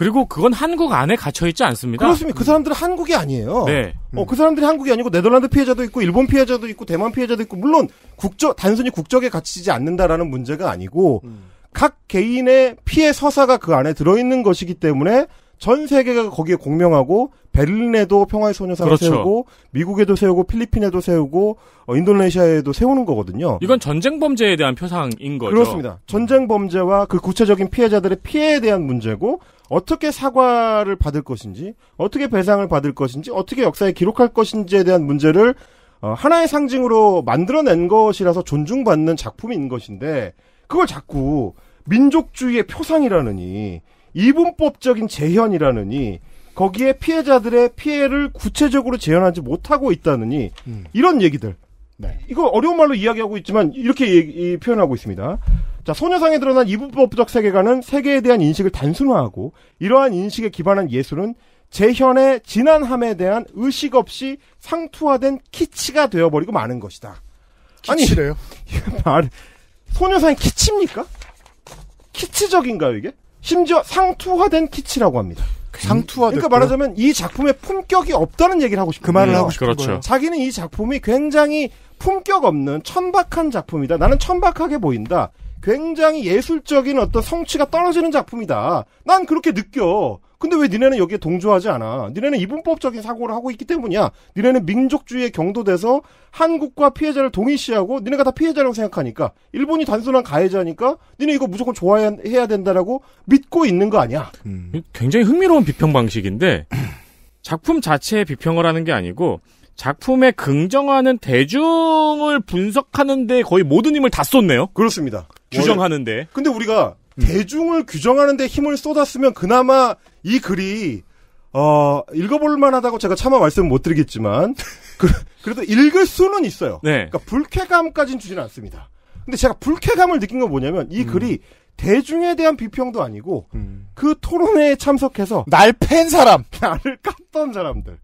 그리고 그건 한국 안에 갇혀 있지 않습니다. 그렇습니다. 그 사람들은 한국이 아니에요. 네. 어, 그 사람들이 한국이 아니고 네덜란드 피해자도 있고 일본 피해자도 있고 대만 피해자도 있고 물론 국적 단순히 국적에 갇히지 않는다라는 문제가 아니고 음. 각 개인의 피해 서사가 그 안에 들어 있는 것이기 때문에 전 세계가 거기에 공명하고 베를린에도 평화의 소녀상을 그렇죠. 세우고 미국에도 세우고 필리핀에도 세우고 어, 인도네시아에도 세우는 거거든요. 이건 전쟁 범죄에 대한 표상인 거죠. 그렇습니다. 전쟁 범죄와 그 구체적인 피해자들의 피해에 대한 문제고 어떻게 사과를 받을 것인지 어떻게 배상을 받을 것인지 어떻게 역사에 기록할 것인지에 대한 문제를 어, 하나의 상징으로 만들어낸 것이라서 존중받는 작품인 것인데 그걸 자꾸 민족주의의 표상이라느니 이분법적인 재현이라느니 거기에 피해자들의 피해를 구체적으로 재현하지 못하고 있다느니 음. 이런 얘기들. 네. 이거 어려운 말로 이야기하고 있지만 이렇게 얘기, 표현하고 있습니다. 자, 소녀상에 드러난 이분법적 세계관은 세계에 대한 인식을 단순화하고 이러한 인식에 기반한 예술은 재현의 진한함에 대한 의식 없이 상투화된 키치가 되어버리고 마는 것이다. 키치래요? 아니, <laughs> 말 소녀상이 키치입니까? 키치적인가요 이게? 심지어 상투화된 키치라고 합니다. 그 상투화. 그러니까 말하자면 이 작품의 품격이 없다는 얘기를 하고 싶은 그 말을 하고 싶은 그렇죠. 거예요. 자기는 이 작품이 굉장히 품격 없는 천박한 작품이다. 나는 천박하게 보인다. 굉장히 예술적인 어떤 성취가 떨어지는 작품이다. 난 그렇게 느껴. 근데 왜 니네는 여기에 동조하지 않아? 니네는 이분법적인 사고를 하고 있기 때문이야. 니네는 민족주의에 경도돼서 한국과 피해자를 동일시하고 니네가 다 피해자라고 생각하니까 일본이 단순한 가해자니까 니네 이거 무조건 좋아해야 된다라고 믿고 있는 거 아니야? 음. 굉장히 흥미로운 비평 방식인데 <clears throat> 작품 자체에 비평을 하는 게 아니고 작품에 긍정하는 대중을 분석하는데 거의 모든 힘을 다 쏟네요. 그렇습니다. 규정하는데. 근데 우리가 음. 대중을 규정하는데 힘을 쏟았으면 그나마 이 글이 어, 읽어볼 만하다고 제가 차마 말씀 을못 드리겠지만, <laughs> 그, 래도 읽을 수는 있어요. 네. 그러니까 불쾌감까지는 주지는 않습니다. 근데 제가 불쾌감을 느낀 건 뭐냐면, 이 음. 글이 대중에 대한 비평도 아니고, 음. 그 토론회에 참석해서, 날 팬 사람! <laughs> 나를 깠던 사람들에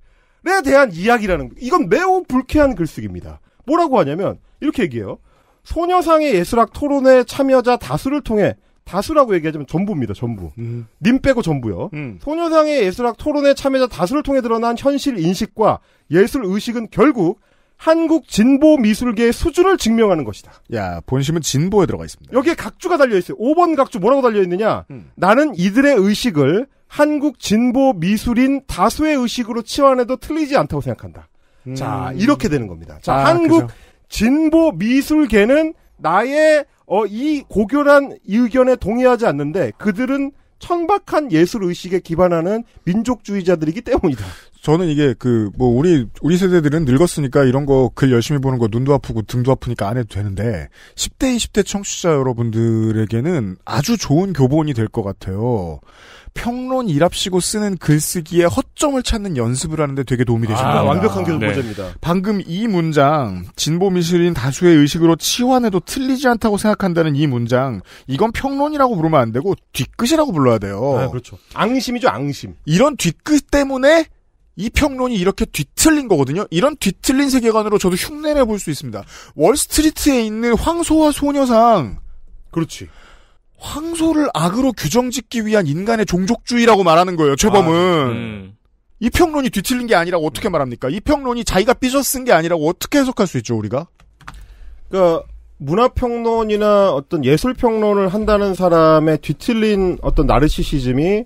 대한 이야기라는, 이건 매우 불쾌한 글쓰기입니다. 뭐라고 하냐면, 이렇게 얘기해요. 소녀상의 예술학 토론회 참여자 다수를 통해 다수라고 얘기하자면 전부입니다. 전부. 음. 님 빼고 전부요. 음. 소녀상의 예술학 토론에 참여자 다수를 통해 드러난 현실 인식과 예술 의식은 결국 한국 진보 미술계의 수준을 증명하는 것이다. 야, 본심은 진보에 들어가 있습니다. 여기에 각주가 달려 있어요. 5번 각주 뭐라고 달려 있느냐? 음. 나는 이들의 의식을 한국 진보 미술인 다수의 의식으로 치환해도 틀리지 않다고 생각한다. 자, 음. 이렇게 되는 겁니다. 자, 아, 한국 그죠. 진보 미술계는 나의 어, 이 고결한 의견에 동의하지 않는데 그들은 천박한 예술 의식에 기반하는 민족주의자들이기 때문이다. 저는 이게 그 뭐 우리 우리 세대들은 늙었으니까 이런 거 글 열심히 보는 거 눈도 아프고 등도 아프니까 안 해도 되는데 10대 20대 청취자 여러분들에게는 아주 좋은 교본이 될 것 같아요. 평론이합시고 쓰는 글쓰기에 허점을 찾는 연습을 하는데 되게 도움이 되신다. 아, 완벽한 교육 문제입니다. 네. 방금 이 문장 진보 미술인 다수의 의식으로 치환해도 틀리지 않다고 생각한다는 이 문장 이건 평론이라고 부르면 안 되고 뒤끝이라고 불러야 돼요. 아, 그렇죠. 앙심이죠, 앙심. 이런 뒤끝 때문에 이 평론이 이렇게 뒤틀린 거거든요. 이런 뒤틀린 세계관으로 저도 흉내내 볼 수 있습니다. 월스트리트에 있는 황소와 소녀상 그렇지. 황소를 악으로 규정짓기 위한 인간의 종족주의라고 말하는 거예요. 최범은 아, 네. 음. 이 평론이 뒤틀린 게 아니라고 어떻게 말합니까? 이 평론이 자기가 삐져 쓴게 아니라고 어떻게 해석할 수 있죠 우리가? 그러니까 문화평론이나 어떤 예술평론을 한다는 사람의 뒤틀린 어떤 나르시시즘이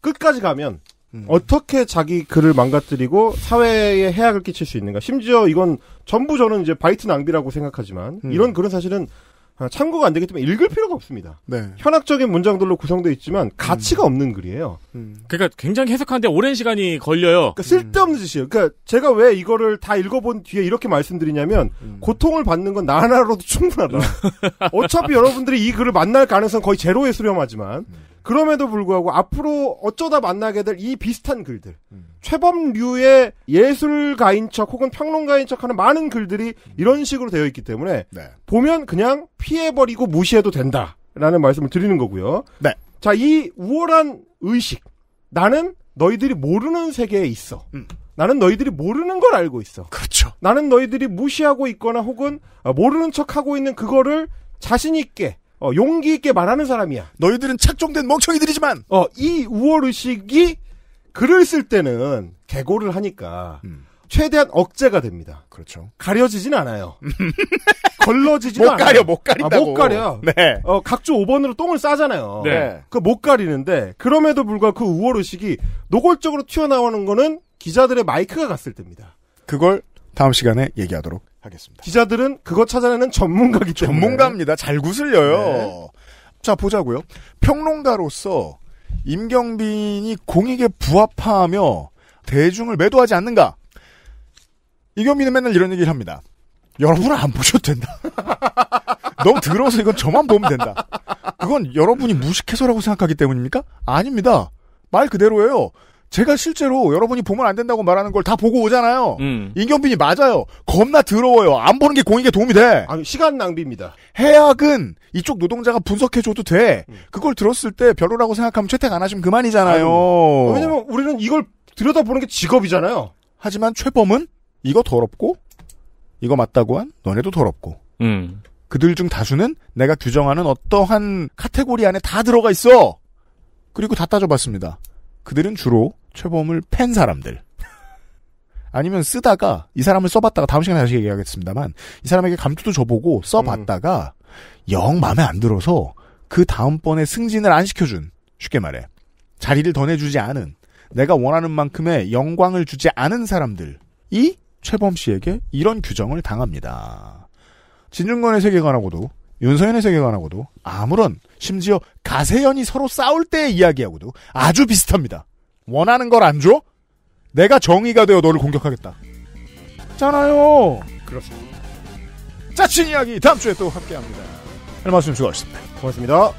끝까지 가면 음. 어떻게 자기 글을 망가뜨리고 사회에 해악을 끼칠 수 있는가. 심지어 이건 전부 저는 이제 바이트 낭비라고 생각하지만 음. 이런 그런 사실은 아, 참고가 안 되기 때문에 읽을 필요가 없습니다. 네. 현학적인 문장들로 구성되어 있지만 가치가 음. 없는 글이에요. 음. 그러니까 굉장히 해석하는데 오랜 시간이 걸려요. 그러니까 쓸데없는 짓이에요. 그러니까 제가 왜 이거를 다 읽어본 뒤에 이렇게 말씀드리냐면 음. 고통을 받는 건 나 하나로도 충분하다. 음. <laughs> 어차피 여러분들이 이 글을 만날 가능성 거의 제로에 수렴하지만 음. 그럼에도 불구하고 앞으로 어쩌다 만나게 될 이 비슷한 글들 음. 최범류의 예술가인 척 혹은 평론가인 척하는 많은 글들이 이런 식으로 되어 있기 때문에 네. 보면 그냥 피해버리고 무시해도 된다라는 말씀을 드리는 거고요. 네. 자, 이 우월한 의식. 나는 너희들이 모르는 세계에 있어. 음. 나는 너희들이 모르는 걸 알고 있어. 그렇죠. 나는 너희들이 무시하고 있거나 혹은 어, 모르는 척하고 있는 그거를 자신 있게 어, 용기 있게 말하는 사람이야. 너희들은 착종된 멍청이들이지만, 어, 이 우월의식이 글을 쓸 때는 개고를 하니까 음. 최대한 억제가 됩니다. 그렇죠. 가려지진 않아요. 음. <laughs> 걸러지진 못 않아요. 못 가린다고. 아, 못 가려. 네. 어, 각주 5번으로 똥을 싸잖아요. 네. 네. 그못 가리는데 그럼에도 불구하고 그 우월의식이 노골적으로 튀어나오는 거는 기자들의 마이크가 갔을 때입니다. 그걸 다음 시간에 얘기하도록 하겠습니다. 기자들은 그거 찾아내는 전문가기 때문에. 전문가입니다. 잘 구슬려요. 네. 자, 보자고요. 평론가로서 임경빈이 공익에 부합하며 대중을 매도하지 않는가? 임경빈은 맨날 이런 얘기를 합니다. 여러분은 안 보셔도 된다. <laughs> 너무 더러워서 이건 저만 보면 된다. 그건 여러분이 무식해서라고 생각하기 때문입니까? 아닙니다. 말 그대로예요. 제가 실제로 여러분이 보면 안 된다고 말하는 걸 다 보고 오잖아요. 음. 임경빈이 맞아요. 겁나 더러워요. 안 보는 게 공익에 도움이 돼. 아니, 시간 낭비입니다. 해악은 이쪽 노동자가 분석해줘도 돼. 음. 그걸 들었을 때 별로라고 생각하면 채택 안 하시면 그만이잖아요. 아유. 왜냐면 우리는 이걸 들여다보는 게 직업이잖아요. 하지만 최범은 이거 더럽고 이거 맞다고 한 너네도 더럽고 음. 그들 중 다수는 내가 규정하는 어떠한 카테고리 안에 다 들어가 있어. 그리고 다 따져봤습니다. 그들은 주로 최범을 팬 사람들. 아니면 쓰다가 이 사람을 써봤다가 다음 시간에 다시 얘기하겠습니다만 이 사람에게 감투도 줘보고 써봤다가 음. 영 마음에 안 들어서 그 다음번에 승진을 안 시켜준 쉽게 말해 자리를 더 내주지 않은 내가 원하는 만큼의 영광을 주지 않은 사람들이 최범 씨에게 이런 규정을 당합니다. 진중권의 세계관하고도 윤서연의 세계관하고도 아무런 심지어 가세연이 서로 싸울 때의 이야기하고도 아주 비슷합니다. 원하는 걸 안 줘? 내가 정의가 되어 너를 공격하겠다. 잖아요. 그렇습니다. 짜친 이야기 다음 주에 또 함께합니다. 할 말씀 수고하셨습니다. 고맙습니다.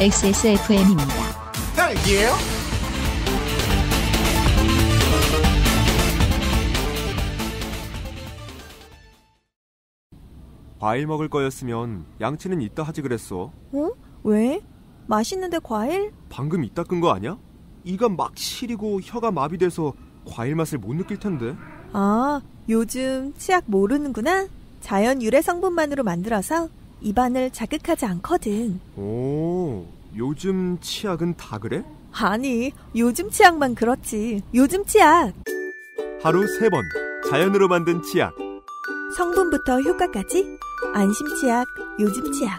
XSFM입니다. 딸기예요? 과일 먹을 거였으면 양치는 이따 하지 그랬어. 응? 어? 왜? 맛있는데 과일? 방금 이따 끈거 아니야? 이가 막 시리고 혀가 마비돼서 과일 맛을 못 느낄 텐데. 아, 요즘 치약 모르는구나. 자연 유래 성분만으로 만들어서 입안을 자극하지 않거든. 오, 요즘 치약은 다 그래? 아니, 요즘 치약만 그렇지. 요즘 치약. 하루 세 번 자연으로 만든 치약. 성분부터 효과까지 안심 치약, 요즘 치약.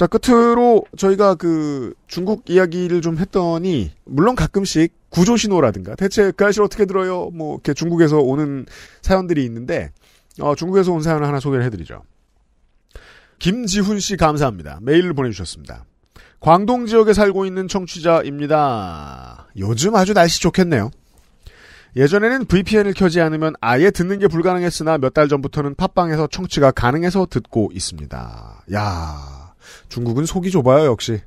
자, 끝으로 저희가 그 중국 이야기를 좀 했더니, 물론 가끔씩 구조신호라든가, 대체 그 아저씨 어떻게 들어요? 뭐, 이렇게 중국에서 오는 사연들이 있는데, 어, 중국에서 온 사연을 하나 소개를 해드리죠. 김지훈 씨 감사합니다. 메일을 보내주셨습니다. 광동 지역에 살고 있는 청취자입니다. 요즘 아주 날씨 좋겠네요. 예전에는 VPN을 켜지 않으면 아예 듣는 게 불가능했으나 몇 달 전부터는 팟빵에서 청취가 가능해서 듣고 있습니다. 야 중국은 속이 좁아요, 역시.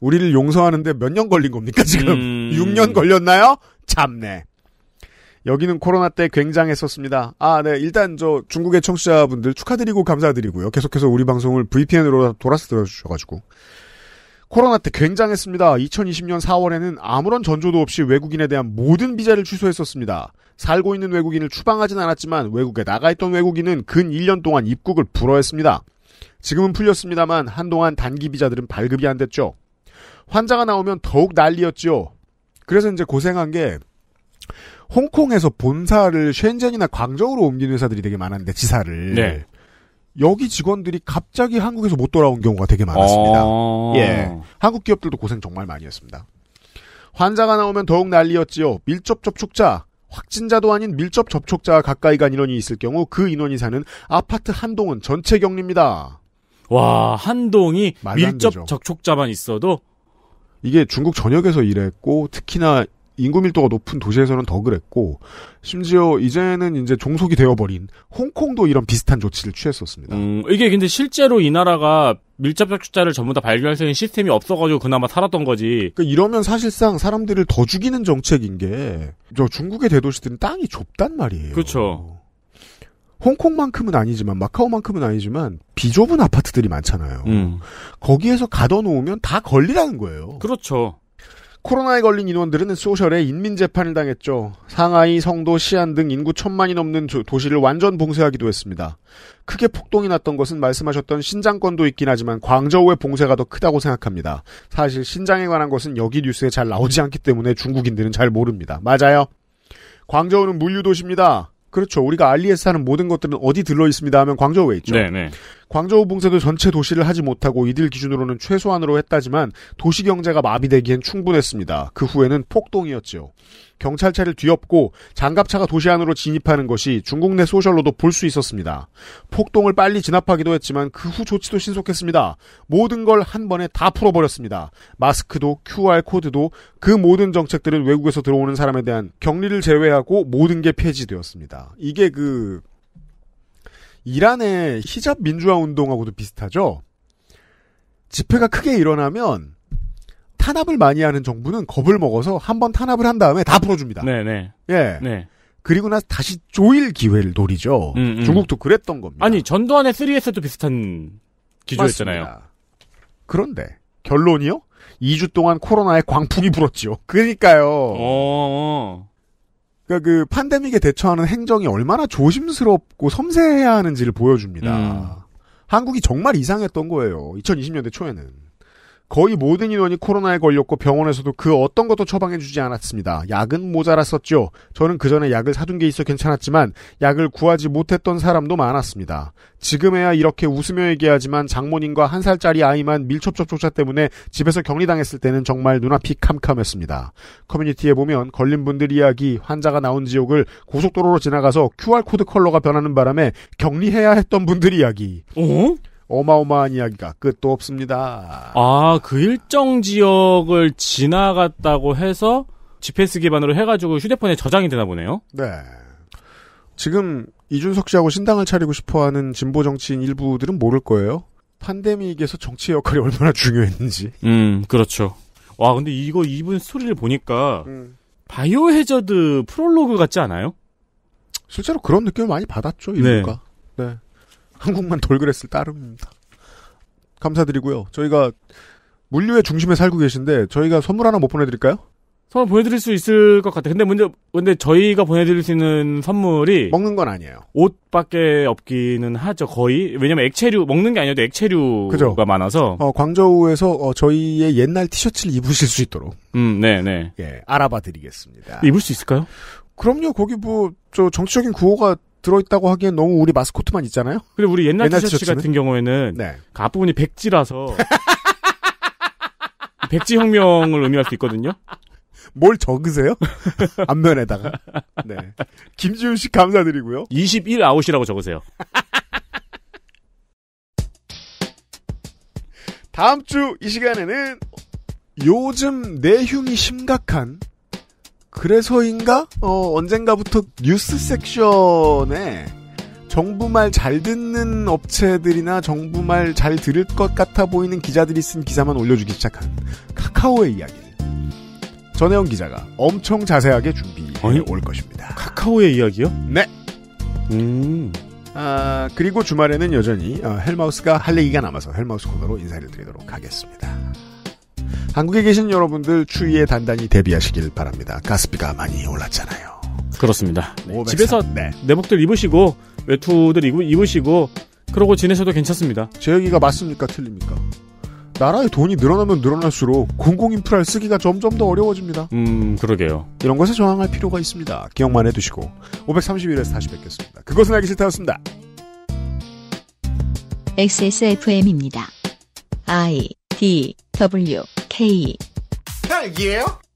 우리를 용서하는데 몇 년 걸린 겁니까, 지금? 음... 6년 <laughs> 걸렸나요? 참네. 여기는 코로나 때 굉장했었습니다. 아, 네. 일단 저 중국의 청취자분들 축하드리고 감사드리고요. 계속해서 우리 방송을 VPN으로 돌아서 들어주셔가지고. 코로나 때 굉장했습니다. 2020년 4월에는 아무런 전조도 없이 외국인에 대한 모든 비자를 취소했었습니다. 살고 있는 외국인을 추방하진 않았지만 외국에 나가 있던 외국인은 근 1년 동안 입국을 불허했습니다. 지금은 풀렸습니다만 한동안 단기 비자들은 발급이 안 됐죠. 환자가 나오면 더욱 난리였지요. 그래서 이제 고생한 게 홍콩에서 본사를 쉔젠이나 광저우로 옮긴 회사들이 되게 많았는데 지사를 네. 여기 직원들이 갑자기 한국에서 못 돌아온 경우가 되게 많았습니다. 아~ 예, 한국 기업들도 고생 정말 많이 했습니다. 환자가 나오면 더욱 난리였지요. 밀접 접촉자, 확진자도 아닌 밀접 접촉자와 가까이 간 인원이 있을 경우 그 인원이 사는 아파트 한 동은 전체 격리입니다. 와 한동이 밀접 접촉자만 있어도 이게 중국 전역에서 일했고 특히나 인구 밀도가 높은 도시에서는 더 그랬고 심지어 이제는 이제 종속이 되어버린 홍콩도 이런 비슷한 조치를 취했었습니다. 음, 이게 근데 실제로 이 나라가 밀접 접촉자를 전부 다 발견할 수 있는 시스템이 없어가지고 그나마 살았던 거지. 그러니까 이러면 사실상 사람들을 더 죽이는 정책인 게 저 중국의 대도시들은 땅이 좁단 말이에요. 그렇죠. 홍콩만큼은 아니지만 마카오만큼은 아니지만 비좁은 아파트들이 많잖아요. 음. 거기에서 가둬놓으면 다 걸리라는 거예요. 그렇죠. 코로나에 걸린 인원들은 소셜에 인민 재판을 당했죠. 상하이, 성도, 시안 등 인구 천만이 넘는 도시를 완전 봉쇄하기도 했습니다. 크게 폭동이 났던 것은 말씀하셨던 신장권도 있긴 하지만 광저우의 봉쇄가 더 크다고 생각합니다. 사실 신장에 관한 것은 여기 뉴스에 잘 나오지 않기 때문에 중국인들은 잘 모릅니다. 맞아요. 광저우는 물류 도시입니다. 그렇죠. 우리가 알리에서 사는 모든 것들은 어디 들러 있습니다 하면 광저우에 있죠. 네, 네. 광저우 봉쇄도 전체 도시를 하지 못하고 이들 기준으로는 최소한으로 했다지만 도시 경제가 마비되기엔 충분했습니다. 그 후에는 폭동이었죠 경찰차를 뒤엎고 장갑차가 도시 안으로 진입하는 것이 중국 내 소셜로도 볼 수 있었습니다. 폭동을 빨리 진압하기도 했지만 그 후 조치도 신속했습니다. 모든 걸 한 번에 다 풀어버렸습니다. 마스크도 QR 코드도 그 모든 정책들은 외국에서 들어오는 사람에 대한 격리를 제외하고 모든 게 폐지되었습니다. 이게 그 이란의 히잡 민주화 운동하고도 비슷하죠. 집회가 크게 일어나면 탄압을 많이 하는 정부는 겁을 먹어서 한 번 탄압을 한 다음에 다 풀어줍니다. 네네. 네. 예. 네. 그리고 나서 다시 조일 기회를 노리죠. 음, 음. 중국도 그랬던 겁니다. 아니 전두환의 3S도 비슷한 기조였잖아요. 그런데 결론이요? 2주 동안 코로나에 광풍이 불었지요. 그러니까요. 어. 어. 그러니까 그 팬데믹에 대처하는 행정이 얼마나 조심스럽고 섬세해야 하는지를 보여줍니다. 음. 한국이 정말 이상했던 거예요. 2020년대 초에는. 거의 모든 인원이 코로나에 걸렸고 병원에서도 그 어떤 것도 처방해주지 않았습니다. 약은 모자랐었죠. 저는 그 전에 약을 사둔 게 있어 괜찮았지만 약을 구하지 못했던 사람도 많았습니다. 지금에야 이렇게 웃으며 얘기하지만 장모님과 한 살짜리 아이만 밀접접촉자 때문에 집에서 격리당했을 때는 정말 눈앞이 캄캄했습니다. 커뮤니티에 보면 걸린 분들 이야기 환자가 나온 지역을 고속도로로 지나가서 QR코드 컬러가 변하는 바람에 격리해야 했던 분들 이야기. 어? 어마어마한 이야기가 끝도 없습니다. 아, 그 일정 지역을 지나갔다고 해서 GPS 기반으로 해가지고 휴대폰에 저장이 되나 보네요. 네. 지금 이준석 씨하고 신당을 차리고 싶어하는 진보 정치인 일부들은 모를 거예요. 판데믹에서 정치의 역할이 얼마나 중요했는지. 음, 그렇죠. 와, 근데 이거 이분 스토리를 보니까 음. 바이오 해저드 프롤로그 같지 않아요? 실제로 그런 느낌을 많이 받았죠, 이분과. 네. 네. 한국만 돌그랬을 따름입니다. 감사드리고요. 저희가 물류의 중심에 살고 계신데 저희가 선물 하나 못 보내드릴까요? 선물 보내드릴 수 있을 것 같아요. 근데 먼저 근데 저희가 보내드릴 수 있는 선물이 먹는 건 아니에요. 옷밖에 없기는 하죠. 거의 왜냐면 액체류 먹는 게 아니어도 액체류가 그죠? 많아서 어, 광저우에서 어, 저희의 옛날 티셔츠를 입으실 수 있도록 음, 네, 네, 예, 알아봐드리겠습니다. 입을 수 있을까요? 그럼요. 거기 뭐저 정치적인 구호가 들어있다고 하기엔 너무 우리 마스코트만 있잖아요. 근데 우리 옛날, 옛날 티셔츠 티셔츠 같은 경우에는 네. 그 앞부분이 백지라서 <laughs> 백지 혁명을 의미할 수 있거든요. 뭘 적으세요? <laughs> 앞면에다가. 네. 김지훈 씨 감사드리고요. 21 아웃이라고 적으세요. 다음 주 이 시간에는 요즘 내흉이 심각한 그래서인가? 어, 언젠가부터 뉴스 섹션에 정부 말 잘 듣는 업체들이나 정부 말 잘 들을 것 같아 보이는 기자들이 쓴 기사만 올려주기 시작한 카카오의 이야기를 전혜영 기자가 엄청 자세하게 준비해 올 것입니다. 카카오의 이야기요? 네. 음. 아, 그리고 주말에는 여전히 어, 헬마우스가 할 얘기가 남아서 헬마우스 코너로 인사를 드리도록 하겠습니다. 한국에 계신 여러분들 추위에 단단히 대비하시길 바랍니다. 가스비가 많이 올랐잖아요. 그렇습니다. 네. 집에서 네. 내복들 입으시고 외투들 입으, 시고 그러고 지내셔도 괜찮습니다. 제 얘기가 맞습니까? 틀립니까? 나라의 돈이 늘어나면 늘어날수록 공공인프라를 쓰기가 점점 더 어려워집니다. 음, 그러게요. 이런 것에 저항할 필요가 있습니다. 기억만 해두시고 531에서 다시 뵙겠습니다. 그것은 알기 싫다였습니다. XSFM입니다. 아이. D W K 딸기예요? 아,